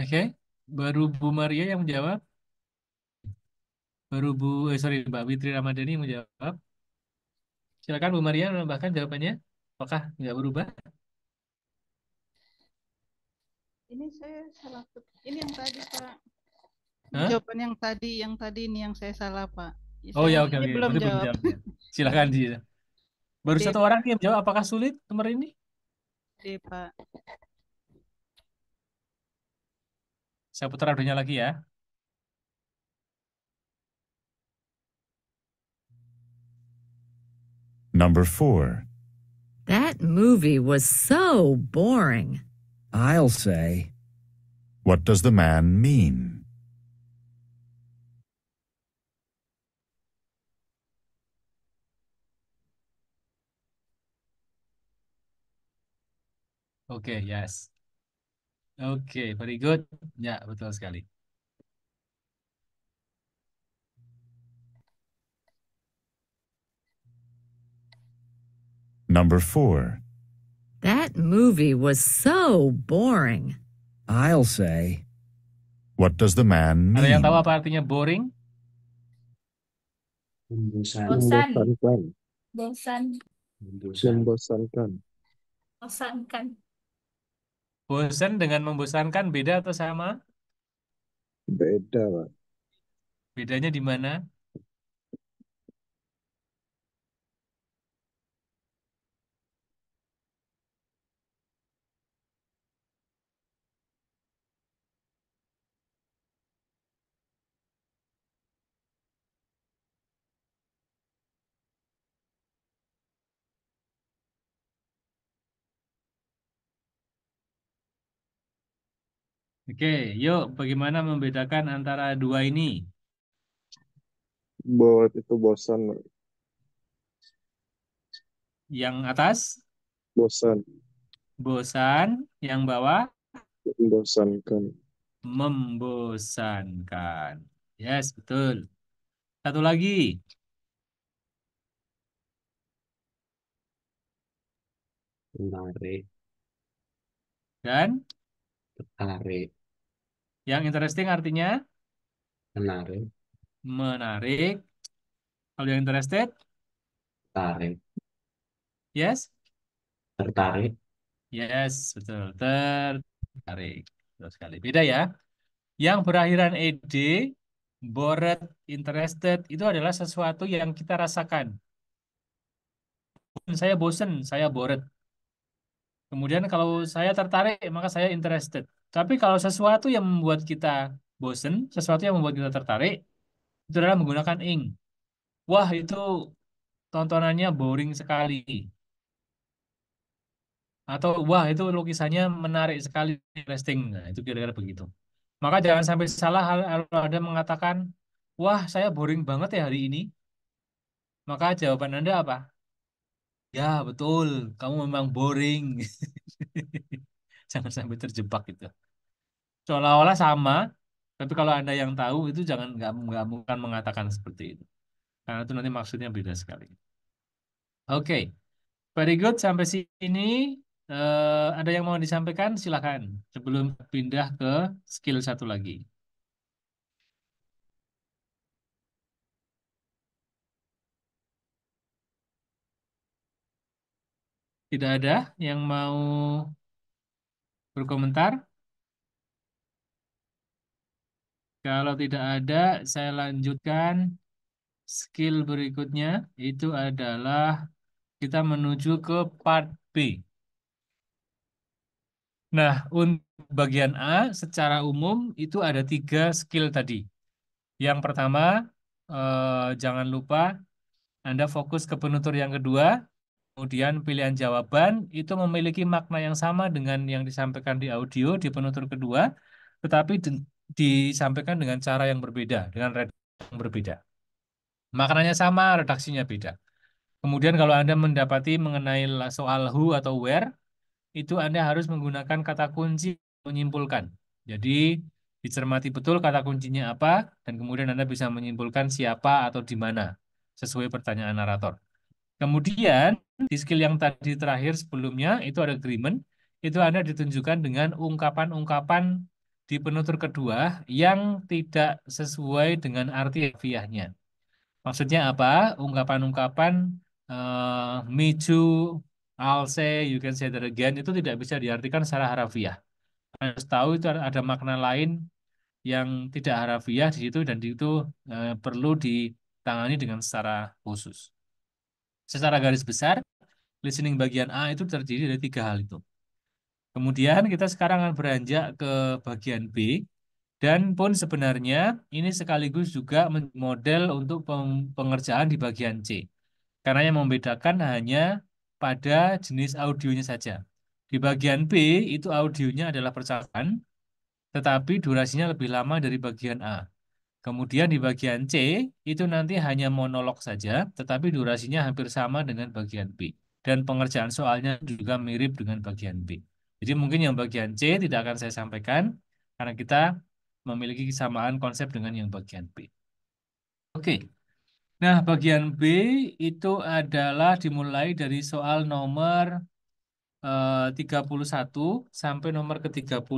Oke, okay. baru Bu Maria yang menjawab. Baru Bu, eh, sorry, Mbak Witri Ramadhani yang menjawab. Silakan Bu Maria menambahkan jawabannya. Apakah nggak berubah? Ini saya salah. Ini yang tadi Pak. Hah? Jawaban yang tadi, yang tadi ini yang saya salah Pak. Saya oh ya oke okay, Okay. Belum jawab. Belum jawab. Ya. Silakan di. Baru D. satu orang yang jawab. Apakah sulit nomor ini? D Pak. Saya putar audionya lagi ya. Number four. That movie was so boring. I'll say. What does the man mean? Okay, yes. Okay, very good. Yeah. betul sekali. Number four. That movie was so boring. I'll say. What does the man mean? Ada yang tahu apa artinya boring? Bosan. Membosankan. Bosan. Membosankan. Membosankan. Bosan dengan membosankan beda atau sama? Beda, Pak. Bedanya di mana? Oke, yuk bagaimana membedakan antara dua ini? Buat itu bosan. Yang atas? Bosan. Bosan, yang bawah? Membosankan. Membosankan. Yes, betul. Satu lagi. Menarik. Dan? Tertarik. Yang interesting artinya menarik, menarik. Kalau yang interested, tertarik. yes, tertarik. Yes, betul. Tertarik. Betul sekali. Beda ya. Yang berakhiran ed, bored, interested, itu adalah sesuatu yang kita rasakan. Saya bosen, saya bored. Kemudian kalau saya tertarik, maka saya interested. Tapi kalau sesuatu yang membuat kita bosen, sesuatu yang membuat kita tertarik, itu adalah menggunakan ing. Wah, itu tontonannya boring sekali. Atau, wah, itu lukisannya menarik sekali, interesting. Nah, itu kira-kira begitu. Maka jangan sampai salah kalau ada mengatakan, wah, saya boring banget ya hari ini. Maka jawaban Anda apa? Ya, betul. Kamu memang boring. jangan sampai terjebak gitu seolah-olah sama tapi kalau anda yang tahu itu jangan nggak nggak bukan mengatakan seperti itu karena itu nanti maksudnya beda sekali oke okay. very good sampai sini uh, ada yang mau disampaikan silakan. sebelum pindah ke skill satu lagi tidak ada yang mau Berkomentar? Kalau tidak ada, saya lanjutkan skill berikutnya. Itu adalah kita menuju ke part B. Nah, untuk bagian A secara umum itu ada tiga skill tadi. Yang pertama, eh, jangan lupa Anda fokus ke penutur yang kedua. Kemudian pilihan jawaban itu memiliki makna yang sama dengan yang disampaikan di audio di penutur kedua, tetapi di, disampaikan dengan cara yang berbeda, dengan redaksi yang berbeda. Maknanya sama, redaksinya beda. Kemudian kalau Anda mendapati mengenai soal who atau where, itu Anda harus menggunakan kata kunci menyimpulkan. Jadi dicermati betul kata kuncinya apa, dan kemudian Anda bisa menyimpulkan siapa atau di mana, sesuai pertanyaan narator. Kemudian di skill yang tadi terakhir sebelumnya itu ada agreement, itu Anda ditunjukkan dengan ungkapan-ungkapan di penutur kedua yang tidak sesuai dengan arti harfiahnya. Maksudnya apa? Ungkapan-ungkapan uh, eh, miju, I'll say, you can say that again, itu tidak bisa diartikan secara harafiah. Anda harus tahu itu ada makna lain yang tidak harafiah di situ dan itu uh, perlu ditangani dengan secara khusus. Secara garis besar, listening bagian A itu terdiri dari tiga hal itu. Kemudian kita sekarang akan beranjak ke bagian B, dan pun sebenarnya ini sekaligus juga model untuk pengerjaan di bagian C. Karena yang membedakan hanya pada jenis audionya saja. Di bagian B itu audionya adalah percakapan, tetapi durasinya lebih lama dari bagian A. Kemudian di bagian C, itu nanti hanya monolog saja, tetapi durasinya hampir sama dengan bagian B. Dan pengerjaan soalnya juga mirip dengan bagian B. Jadi mungkin yang bagian C tidak akan saya sampaikan, karena kita memiliki kesamaan konsep dengan yang bagian B. Oke. Nah, bagian B itu adalah dimulai dari soal nomor 31 eh, sampai nomor ke-38.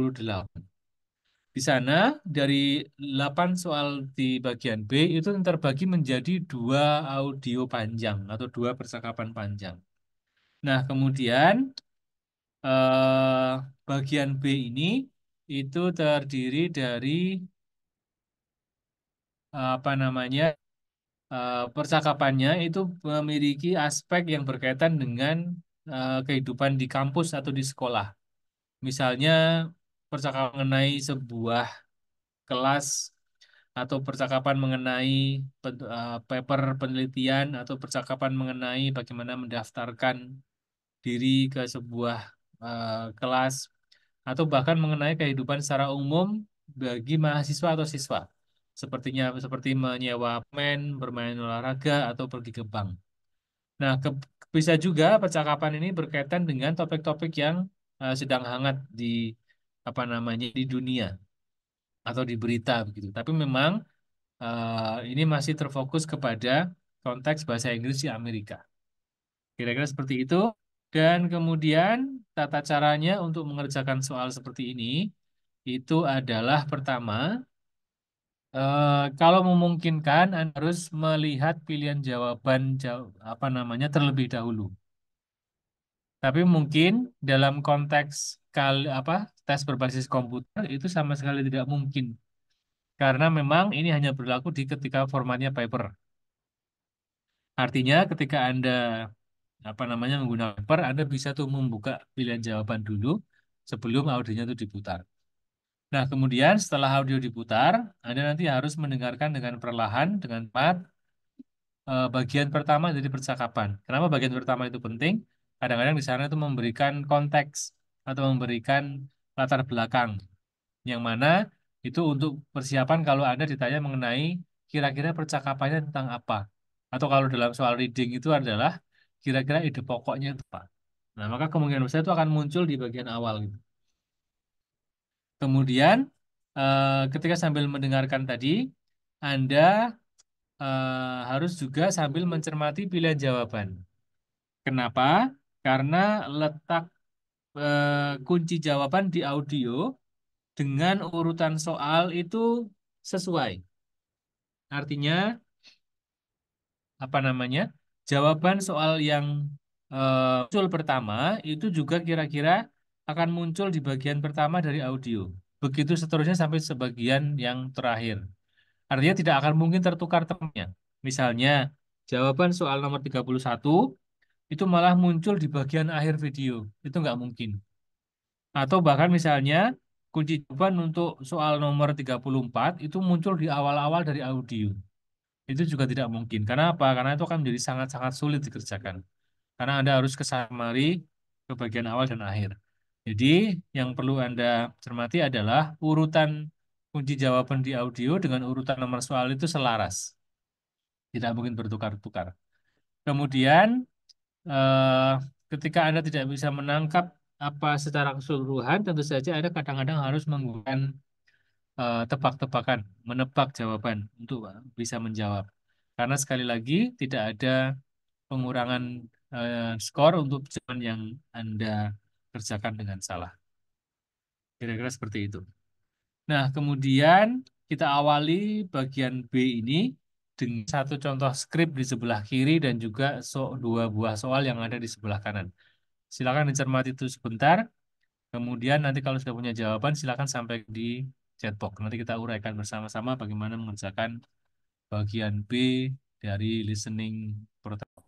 Di sana dari 8 soal di bagian B itu terbagi menjadi dua audio panjang atau dua percakapan panjang. Nah, kemudian eh, bagian B ini itu terdiri dari apa namanya eh, percakapannya itu memiliki aspek yang berkaitan dengan eh, kehidupan di kampus atau di sekolah. Misalnya percakapan mengenai sebuah kelas atau percakapan mengenai eh, paper penelitian atau percakapan mengenai bagaimana mendaftarkan diri ke sebuah eh, kelas atau bahkan mengenai kehidupan secara umum bagi mahasiswa atau siswa sepertinya seperti menyewa men bermain olahraga atau pergi ke bank. Nah, ke, bisa juga percakapan ini berkaitan dengan topik-topik yang uh, sedang hangat di apa namanya di dunia atau di berita begitu. Tapi memang uh, ini masih terfokus kepada konteks bahasa Inggris di Amerika. Kira-kira seperti itu. Dan kemudian tata caranya untuk mengerjakan soal seperti ini itu adalah pertama Uh, kalau memungkinkan Anda harus melihat pilihan jawaban jaw apa namanya terlebih dahulu. Tapi mungkin dalam konteks kali apa tes berbasis komputer itu sama sekali tidak mungkin. Karena memang ini hanya berlaku di ketika formatnya paper. Artinya ketika Anda apa namanya menggunakan paper, Anda bisa tuh membuka pilihan jawaban dulu sebelum audionya itu diputar. Nah, kemudian setelah audio diputar, Anda nanti harus mendengarkan dengan perlahan, dengan mat, eh, bagian pertama dari percakapan. Kenapa bagian pertama itu penting? kadang-kadang di sana itu memberikan konteks atau memberikan latar belakang yang mana itu untuk persiapan kalau Anda ditanya mengenai kira-kira percakapannya tentang apa atau kalau dalam soal reading itu adalah kira-kira ide pokoknya itu apa. Nah, maka kemungkinan besar itu akan muncul di bagian awal gitu. Kemudian eh, ketika sambil mendengarkan tadi Anda eh, harus juga sambil mencermati pilihan jawaban. Kenapa? Karena letak eh, kunci jawaban di audio dengan urutan soal itu sesuai. Artinya, apa namanya? Jawaban soal yang eh, muncul pertama itu juga kira-kira akan muncul di bagian pertama dari audio. Begitu seterusnya sampai sebagian yang terakhir. Artinya tidak akan mungkin tertukar temannya. Misalnya, jawaban soal nomor 31 itu malah muncul di bagian akhir video. Itu nggak mungkin. Atau bahkan misalnya kunci jawaban untuk soal nomor 34 itu muncul di awal-awal dari audio. Itu juga tidak mungkin. Karena apa? Karena itu akan menjadi sangat-sangat sulit dikerjakan. Karena Anda harus kesamari ke bagian awal dan akhir. Jadi yang perlu Anda cermati adalah urutan kunci jawaban di audio dengan urutan nomor soal itu selaras. Tidak mungkin bertukar-tukar. Kemudian eh, ketika Anda tidak bisa menangkap apa secara keseluruhan, tentu saja Anda kadang-kadang harus menggunakan eh, tebak-tebakan, menebak jawaban untuk bisa menjawab. Karena sekali lagi tidak ada pengurangan eh, skor untuk jawaban yang Anda kerjakan dengan salah. Kira-kira seperti itu. Nah, kemudian kita awali bagian B ini dengan satu contoh skrip di sebelah kiri dan juga so, dua buah soal yang ada di sebelah kanan. Silakan dicermati itu sebentar. Kemudian nanti kalau sudah punya jawaban silakan sampai di chatbox. Nanti kita uraikan bersama-sama bagaimana mengerjakan bagian B dari listening protocol.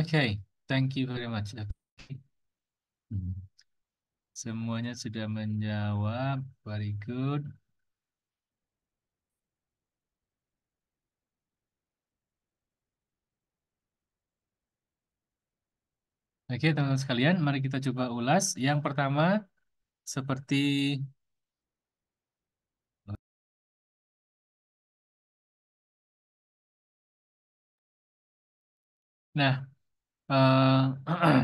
Okay, thank you very much. Okay. Hmm. Semuanya sudah menjawab. Very good. Oke, teman-teman sekalian, mari kita coba ulas. Yang pertama, seperti Nah, Eh,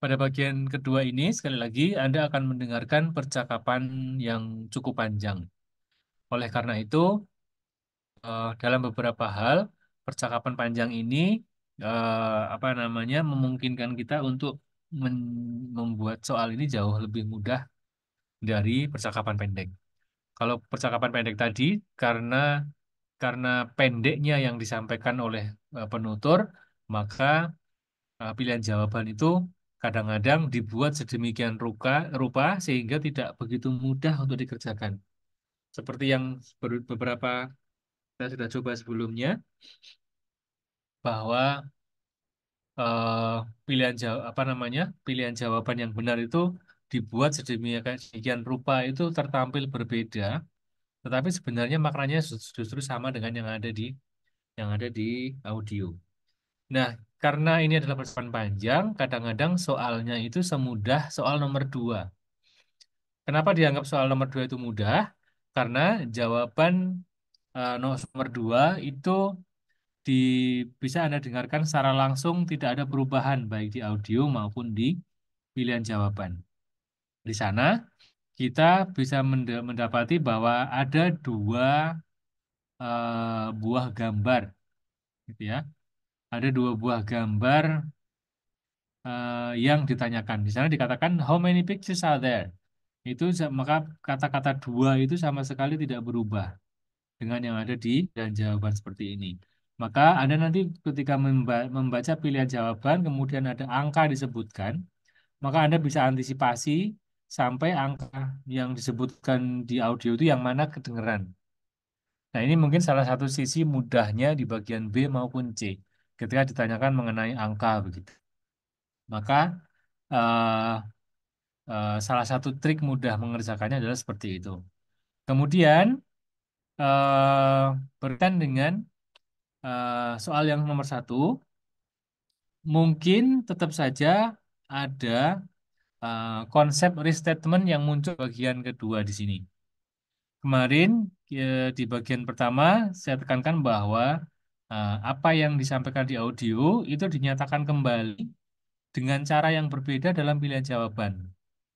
pada bagian kedua ini, sekali lagi Anda akan mendengarkan percakapan yang cukup panjang. Oleh karena itu, eh, dalam beberapa hal, percakapan panjang ini, eh, apa namanya, memungkinkan kita untuk membuat soal ini jauh lebih mudah dari percakapan pendek. Kalau percakapan pendek tadi, karena karena pendeknya yang disampaikan oleh e, penutur, maka e, pilihan jawaban itu kadang-kadang dibuat sedemikian rupa, rupa sehingga tidak begitu mudah untuk dikerjakan. Seperti yang beberapa kita sudah coba sebelumnya, bahwa uh, pilihan jawab apa namanya pilihan jawaban yang benar itu dibuat sedemikian rupa itu tertampil berbeda tetapi sebenarnya maknanya justru sama dengan yang ada di yang ada di audio. Nah, karena ini adalah persoalan panjang, kadang-kadang soalnya itu semudah soal nomor dua. Kenapa dianggap soal nomor dua itu mudah? Karena jawaban eh, nomor dua itu di, bisa Anda dengarkan secara langsung, tidak ada perubahan baik di audio maupun di pilihan jawaban. Di sana, kita bisa mendapati bahwa ada dua uh, buah gambar, gitu ya. Ada dua buah gambar uh, yang ditanyakan. Di sana dikatakan how many pictures are there? Itu maka kata-kata dua itu sama sekali tidak berubah dengan yang ada di dan jawaban seperti ini. Maka Anda nanti ketika membaca pilihan jawaban kemudian ada angka disebutkan, maka Anda bisa antisipasi sampai angka yang disebutkan di audio itu yang mana kedengeran. Nah, ini mungkin salah satu sisi mudahnya di bagian B maupun C ketika ditanyakan mengenai angka begitu. Maka uh, uh, salah satu trik mudah mengerjakannya adalah seperti itu. Kemudian uh, berkaitan dengan uh, soal yang nomor satu, mungkin tetap saja ada Eh, konsep restatement yang muncul bagian kedua di sini. Kemarin ya, di bagian pertama saya tekankan bahwa eh, apa yang disampaikan di audio itu dinyatakan kembali dengan cara yang berbeda dalam pilihan jawaban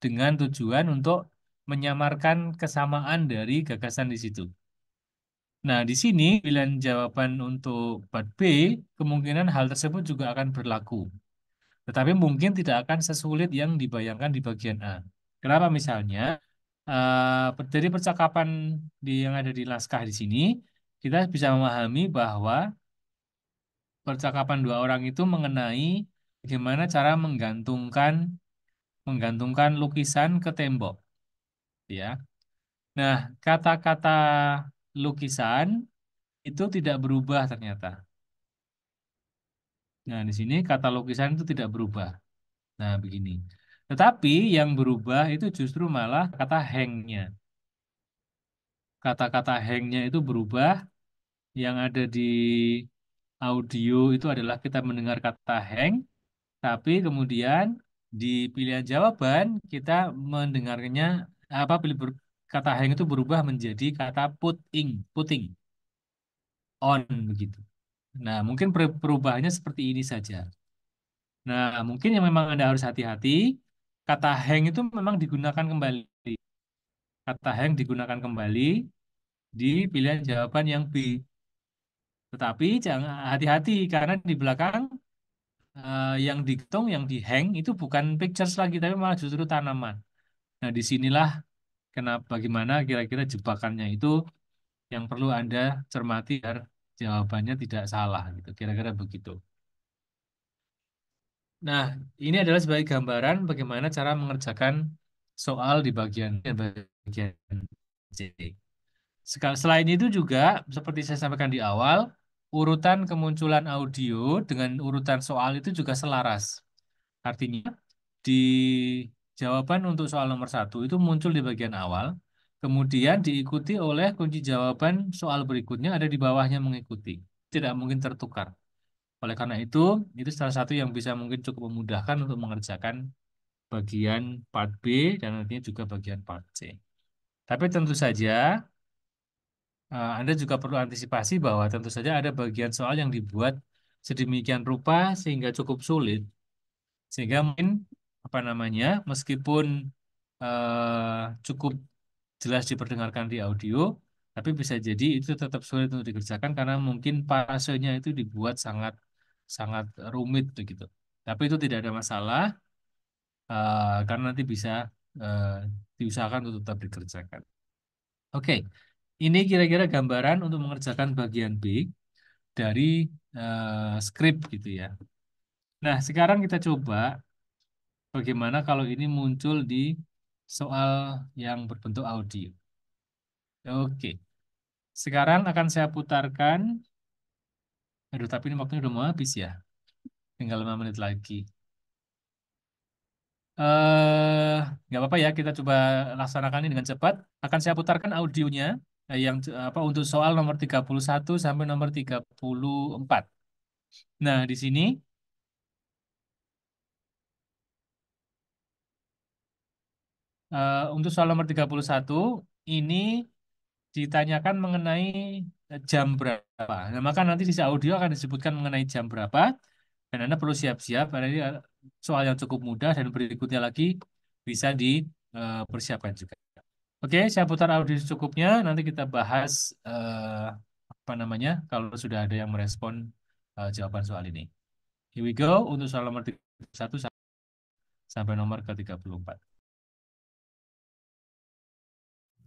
dengan tujuan untuk menyamarkan kesamaan dari gagasan di situ. Nah, di sini pilihan jawaban untuk part B, kemungkinan hal tersebut juga akan berlaku. Tetapi mungkin tidak akan sesulit yang dibayangkan di bagian A. Kenapa misalnya? Uh, dari percakapan di, yang ada di naskah di sini, kita bisa memahami bahwa percakapan dua orang itu mengenai bagaimana cara menggantungkan menggantungkan lukisan ke tembok. Ya. Nah, kata-kata lukisan itu tidak berubah ternyata. Nah, di sini kata lukisan itu tidak berubah. Nah, begini. Tetapi yang berubah itu justru malah kata hangnya. Kata-kata hangnya itu berubah. Yang ada di audio itu adalah kita mendengar kata hang. Tapi kemudian di pilihan jawaban kita mendengarnya apa pilih kata hang itu berubah menjadi kata putting, putting on begitu. Nah, mungkin perubahannya seperti ini saja. Nah, mungkin yang memang Anda harus hati-hati, kata hang itu memang digunakan kembali. Kata hang digunakan kembali di pilihan jawaban yang B. Tetapi jangan hati-hati karena di belakang uh, yang dihitung, yang di hang itu bukan pictures lagi, tapi malah justru tanaman. Nah, disinilah kenapa bagaimana kira-kira jebakannya itu yang perlu Anda cermati dan jawabannya tidak salah gitu kira-kira begitu nah ini adalah sebagai gambaran bagaimana cara mengerjakan soal di bagian bagian C selain itu juga seperti saya sampaikan di awal urutan kemunculan audio dengan urutan soal itu juga selaras artinya di jawaban untuk soal nomor satu itu muncul di bagian awal Kemudian diikuti oleh kunci jawaban soal berikutnya ada di bawahnya mengikuti. Tidak mungkin tertukar. Oleh karena itu, itu salah satu yang bisa mungkin cukup memudahkan untuk mengerjakan bagian part B dan nantinya juga bagian part C. Tapi tentu saja eh, Anda juga perlu antisipasi bahwa tentu saja ada bagian soal yang dibuat sedemikian rupa sehingga cukup sulit. Sehingga mungkin apa namanya, meskipun eh, cukup jelas diperdengarkan di audio, tapi bisa jadi itu tetap sulit untuk dikerjakan karena mungkin pasenya itu dibuat sangat sangat rumit begitu. Tapi itu tidak ada masalah uh, karena nanti bisa uh, diusahakan untuk tetap dikerjakan. Oke, okay. ini kira-kira gambaran untuk mengerjakan bagian B dari uh, eh, skrip gitu ya. Nah, sekarang kita coba bagaimana kalau ini muncul di soal yang berbentuk audio. Oke. Sekarang akan saya putarkan. Aduh, tapi ini waktunya udah mau habis ya. Tinggal 5 menit lagi. eh nggak apa-apa ya, kita coba laksanakan ini dengan cepat. Akan saya putarkan audionya eh, yang eh, apa untuk soal nomor 31 sampai nomor 34. Nah, di sini Eh, untuk soal nomor 31 ini ditanyakan mengenai jam berapa. Nah, maka nanti di audio akan disebutkan mengenai jam berapa dan Anda perlu siap-siap karena ini eh, soal yang cukup mudah dan berikutnya lagi bisa dipersiapkan eh, juga. Oke, saya putar audio secukupnya, nanti kita bahas eh, apa namanya kalau sudah ada yang merespon eh, jawaban soal ini. Here we go untuk soal nomor 31 sampai nomor ke-34.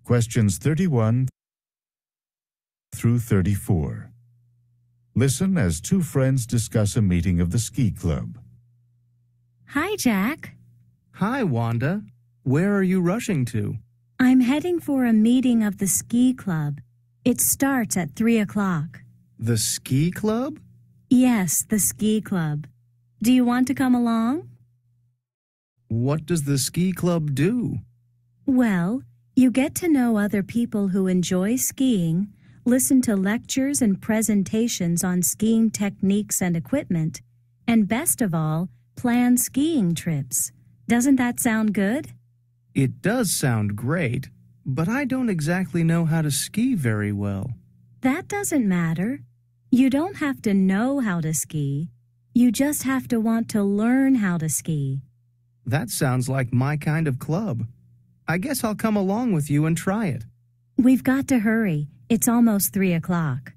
Questions 31 through 34. Listen as two friends discuss a meeting of the ski club. Hi, Jack. Hi, Wanda. Where are you rushing to? I'm heading for a meeting of the ski club. It starts at 3 o'clock. The ski club? Yes, the ski club. Do you want to come along? What does the ski club do? Well, you get to know other people who enjoy skiing, listen to lectures and presentations on skiing techniques and equipment, and best of all, plan skiing trips. Doesn't that sound good? It does sound great, but I don't exactly know how to ski very well. That doesn't matter. You don't have to know how to ski. You just have to want to learn how to ski. That sounds like my kind of club. I guess I'll come along with you and try it. We've got to hurry. It's almost three o'clock.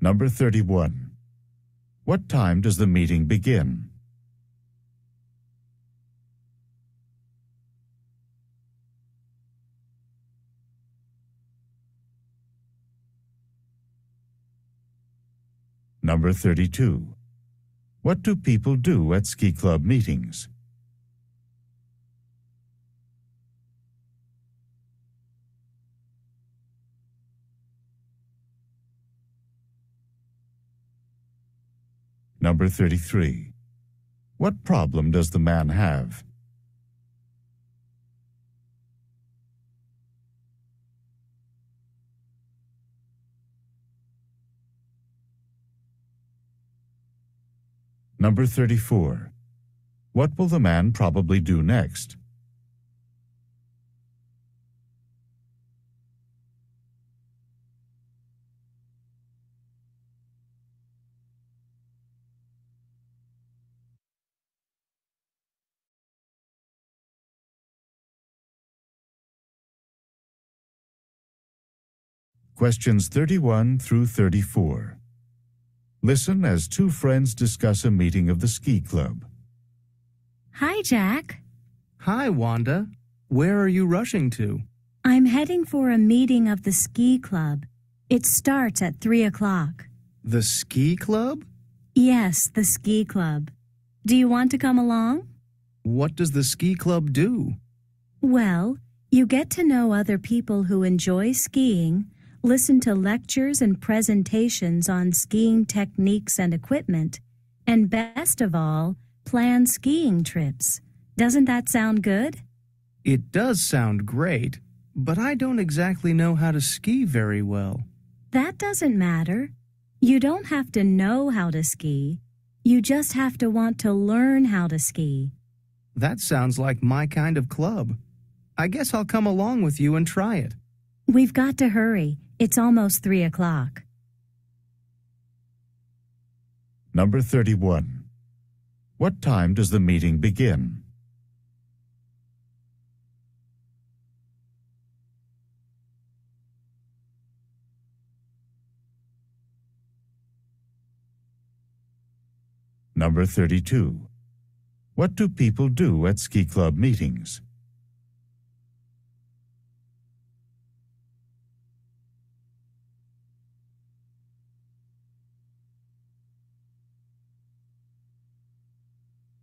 Number 31. What time does the meeting begin? Number 32. What do people do at ski club meetings? Number 33. What problem does the man have? Number 34. What will the man probably do next? questions 31 through 34. Listen as two friends discuss a meeting of the ski club. Hi, Jack. Hi, Wanda. Where are you rushing to? I'm heading for a meeting of the ski club. It starts at 3 o'clock. The ski club? Yes, the ski club. Do you want to come along? What does the ski club do? Well, you get to know other people who enjoy skiing listen to lectures and presentations on skiing techniques and equipment, and best of all, plan skiing trips. Doesn't that sound good? It does sound great, but I don't exactly know how to ski very well. That doesn't matter. You don't have to know how to ski. You just have to want to learn how to ski. That sounds like my kind of club. I guess I'll come along with you and try it. We've got to hurry. It's almost three o'clock. Number 31. What time does the meeting begin? Number 32. What do people do at ski club meetings?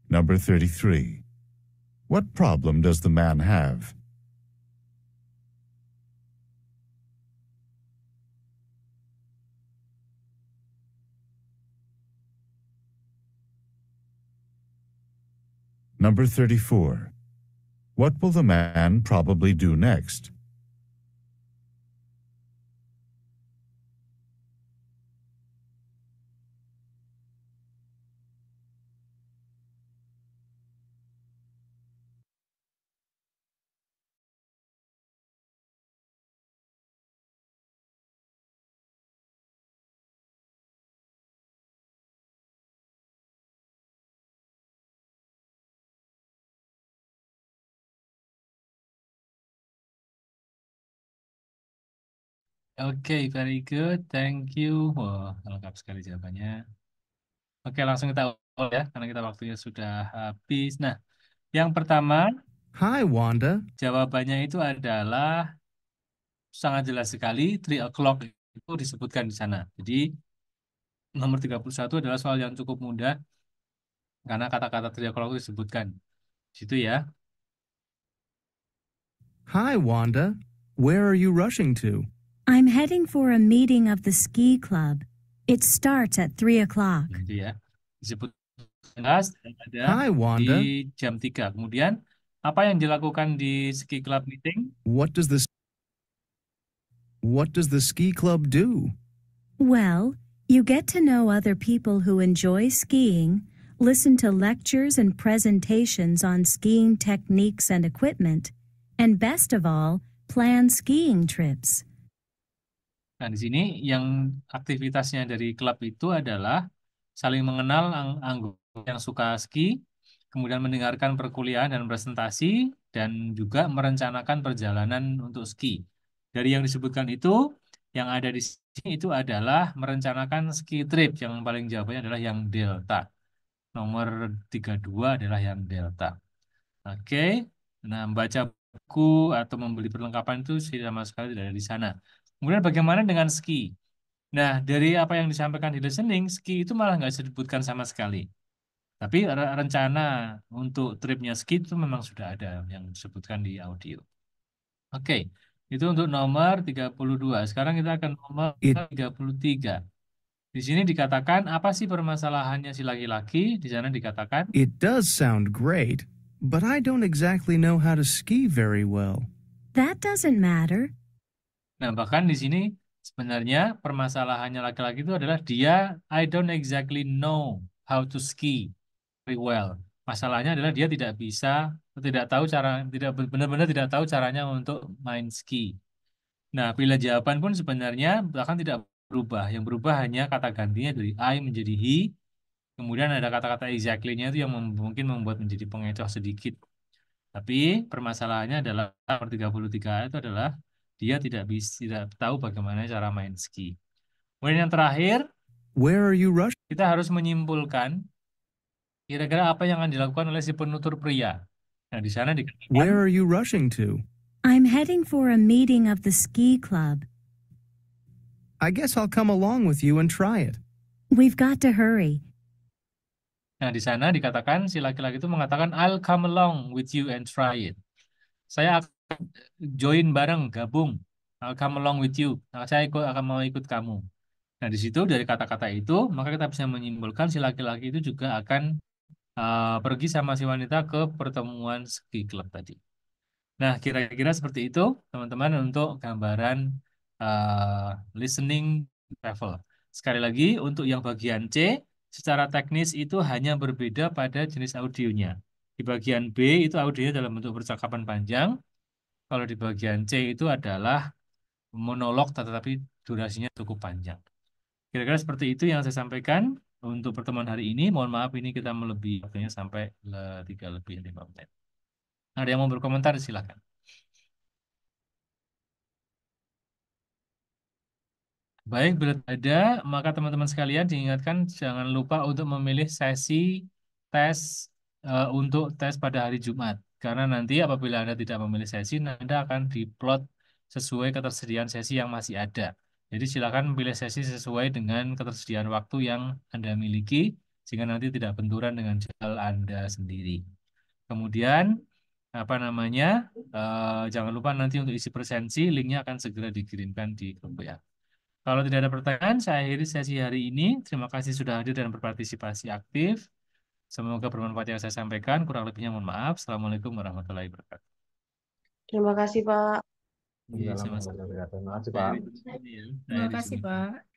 Number 33. What problem does the man have? Number 34. What will the man probably do next? Oke, very good. Thank you. Wah, lengkap sekali jawabannya. Oke, langsung kita awal ya, karena kita waktunya sudah habis. Nah, yang pertama, Hi Wanda. Jawabannya itu adalah sangat jelas sekali, three o'clock itu disebutkan di sana. Jadi, nomor 31 adalah soal yang cukup mudah, karena kata-kata three o'clock itu disebutkan. Situ ya. Hi Wanda, where are you rushing to? I'm heading for a meeting of the ski club. It starts at 3 o'clock. Hi, Wanda. di jam 3. Kemudian apa yang dilakukan di ski club meeting? What does the What does the ski club do? Well, you get to know other people who enjoy skiing, listen to lectures and presentations on skiing techniques and equipment, and best of all, plan skiing trips. Nah, di sini yang aktivitasnya dari klub itu adalah saling mengenal anggota yang suka ski, kemudian mendengarkan perkuliahan dan presentasi, dan juga merencanakan perjalanan untuk ski. Dari yang disebutkan itu, yang ada di sini itu adalah merencanakan ski trip, yang paling jawabannya adalah yang delta. Nomor 32 adalah yang delta. Oke, nah baca buku atau membeli perlengkapan itu sama sekali tidak ada di sana. Kemudian bagaimana dengan ski? Nah, dari apa yang disampaikan di listening, ski itu malah nggak disebutkan sama sekali. Tapi rencana untuk tripnya ski itu memang sudah ada yang disebutkan di audio. Oke, itu untuk nomor 32. Sekarang kita akan nomor 33. Di sini dikatakan apa sih permasalahannya si laki-laki? Di sana dikatakan It does sound great, but I don't exactly know how to ski very well. That doesn't matter. Nah, bahkan di sini sebenarnya permasalahannya laki-laki itu adalah dia I don't exactly know how to ski very well. Masalahnya adalah dia tidak bisa, tidak tahu cara, tidak benar-benar tidak tahu caranya untuk main ski. Nah, pilihan jawaban pun sebenarnya bahkan tidak berubah. Yang berubah hanya kata gantinya dari I menjadi he. Kemudian ada kata-kata exactly-nya itu yang mem mungkin membuat menjadi pengecoh sedikit. Tapi permasalahannya adalah nomor 33 itu adalah dia tidak bisa tidak tahu bagaimana cara main ski. Kemudian yang terakhir, where are you rush? Kita harus menyimpulkan kira-kira apa yang akan dilakukan oleh si penutur pria. Nah, di sana di, Where are you rushing to? I'm heading for a meeting of the ski club. I guess I'll come along with you and try it. We've got to hurry. Nah, di sana dikatakan si laki-laki itu mengatakan I'll come along with you and try it. Saya akan join bareng, gabung. I'll come along with you. Nah, saya ikut, akan mau ikut kamu. Nah, di situ dari kata-kata itu, maka kita bisa menyimpulkan si laki-laki itu juga akan uh, pergi sama si wanita ke pertemuan ski club tadi. Nah, kira-kira seperti itu, teman-teman, untuk gambaran uh, listening travel. Sekali lagi, untuk yang bagian C, secara teknis itu hanya berbeda pada jenis audionya. Di bagian B, itu audionya dalam bentuk percakapan panjang, kalau di bagian C itu adalah monolog tetapi durasinya cukup panjang. Kira-kira seperti itu yang saya sampaikan untuk pertemuan hari ini. Mohon maaf ini kita melebihi waktunya sampai tiga lebih 5 menit. Ada yang mau berkomentar silahkan. Baik, bila ada, maka teman-teman sekalian diingatkan jangan lupa untuk memilih sesi tes uh, untuk tes pada hari Jumat. Karena nanti apabila Anda tidak memilih sesi, Anda akan diplot sesuai ketersediaan sesi yang masih ada. Jadi silakan pilih sesi sesuai dengan ketersediaan waktu yang Anda miliki, sehingga nanti tidak benturan dengan jadwal Anda sendiri. Kemudian, apa namanya, eh, jangan lupa nanti untuk isi presensi, linknya akan segera dikirimkan di grup ya. Kalau tidak ada pertanyaan, saya akhiri sesi hari ini. Terima kasih sudah hadir dan berpartisipasi aktif. Semoga bermanfaat yang saya sampaikan. Kurang lebihnya mohon maaf. Assalamualaikum warahmatullahi wabarakatuh. Terima kasih Pak. Iya, sama-sama. Terima kasih Pak. Terima kasih Pak.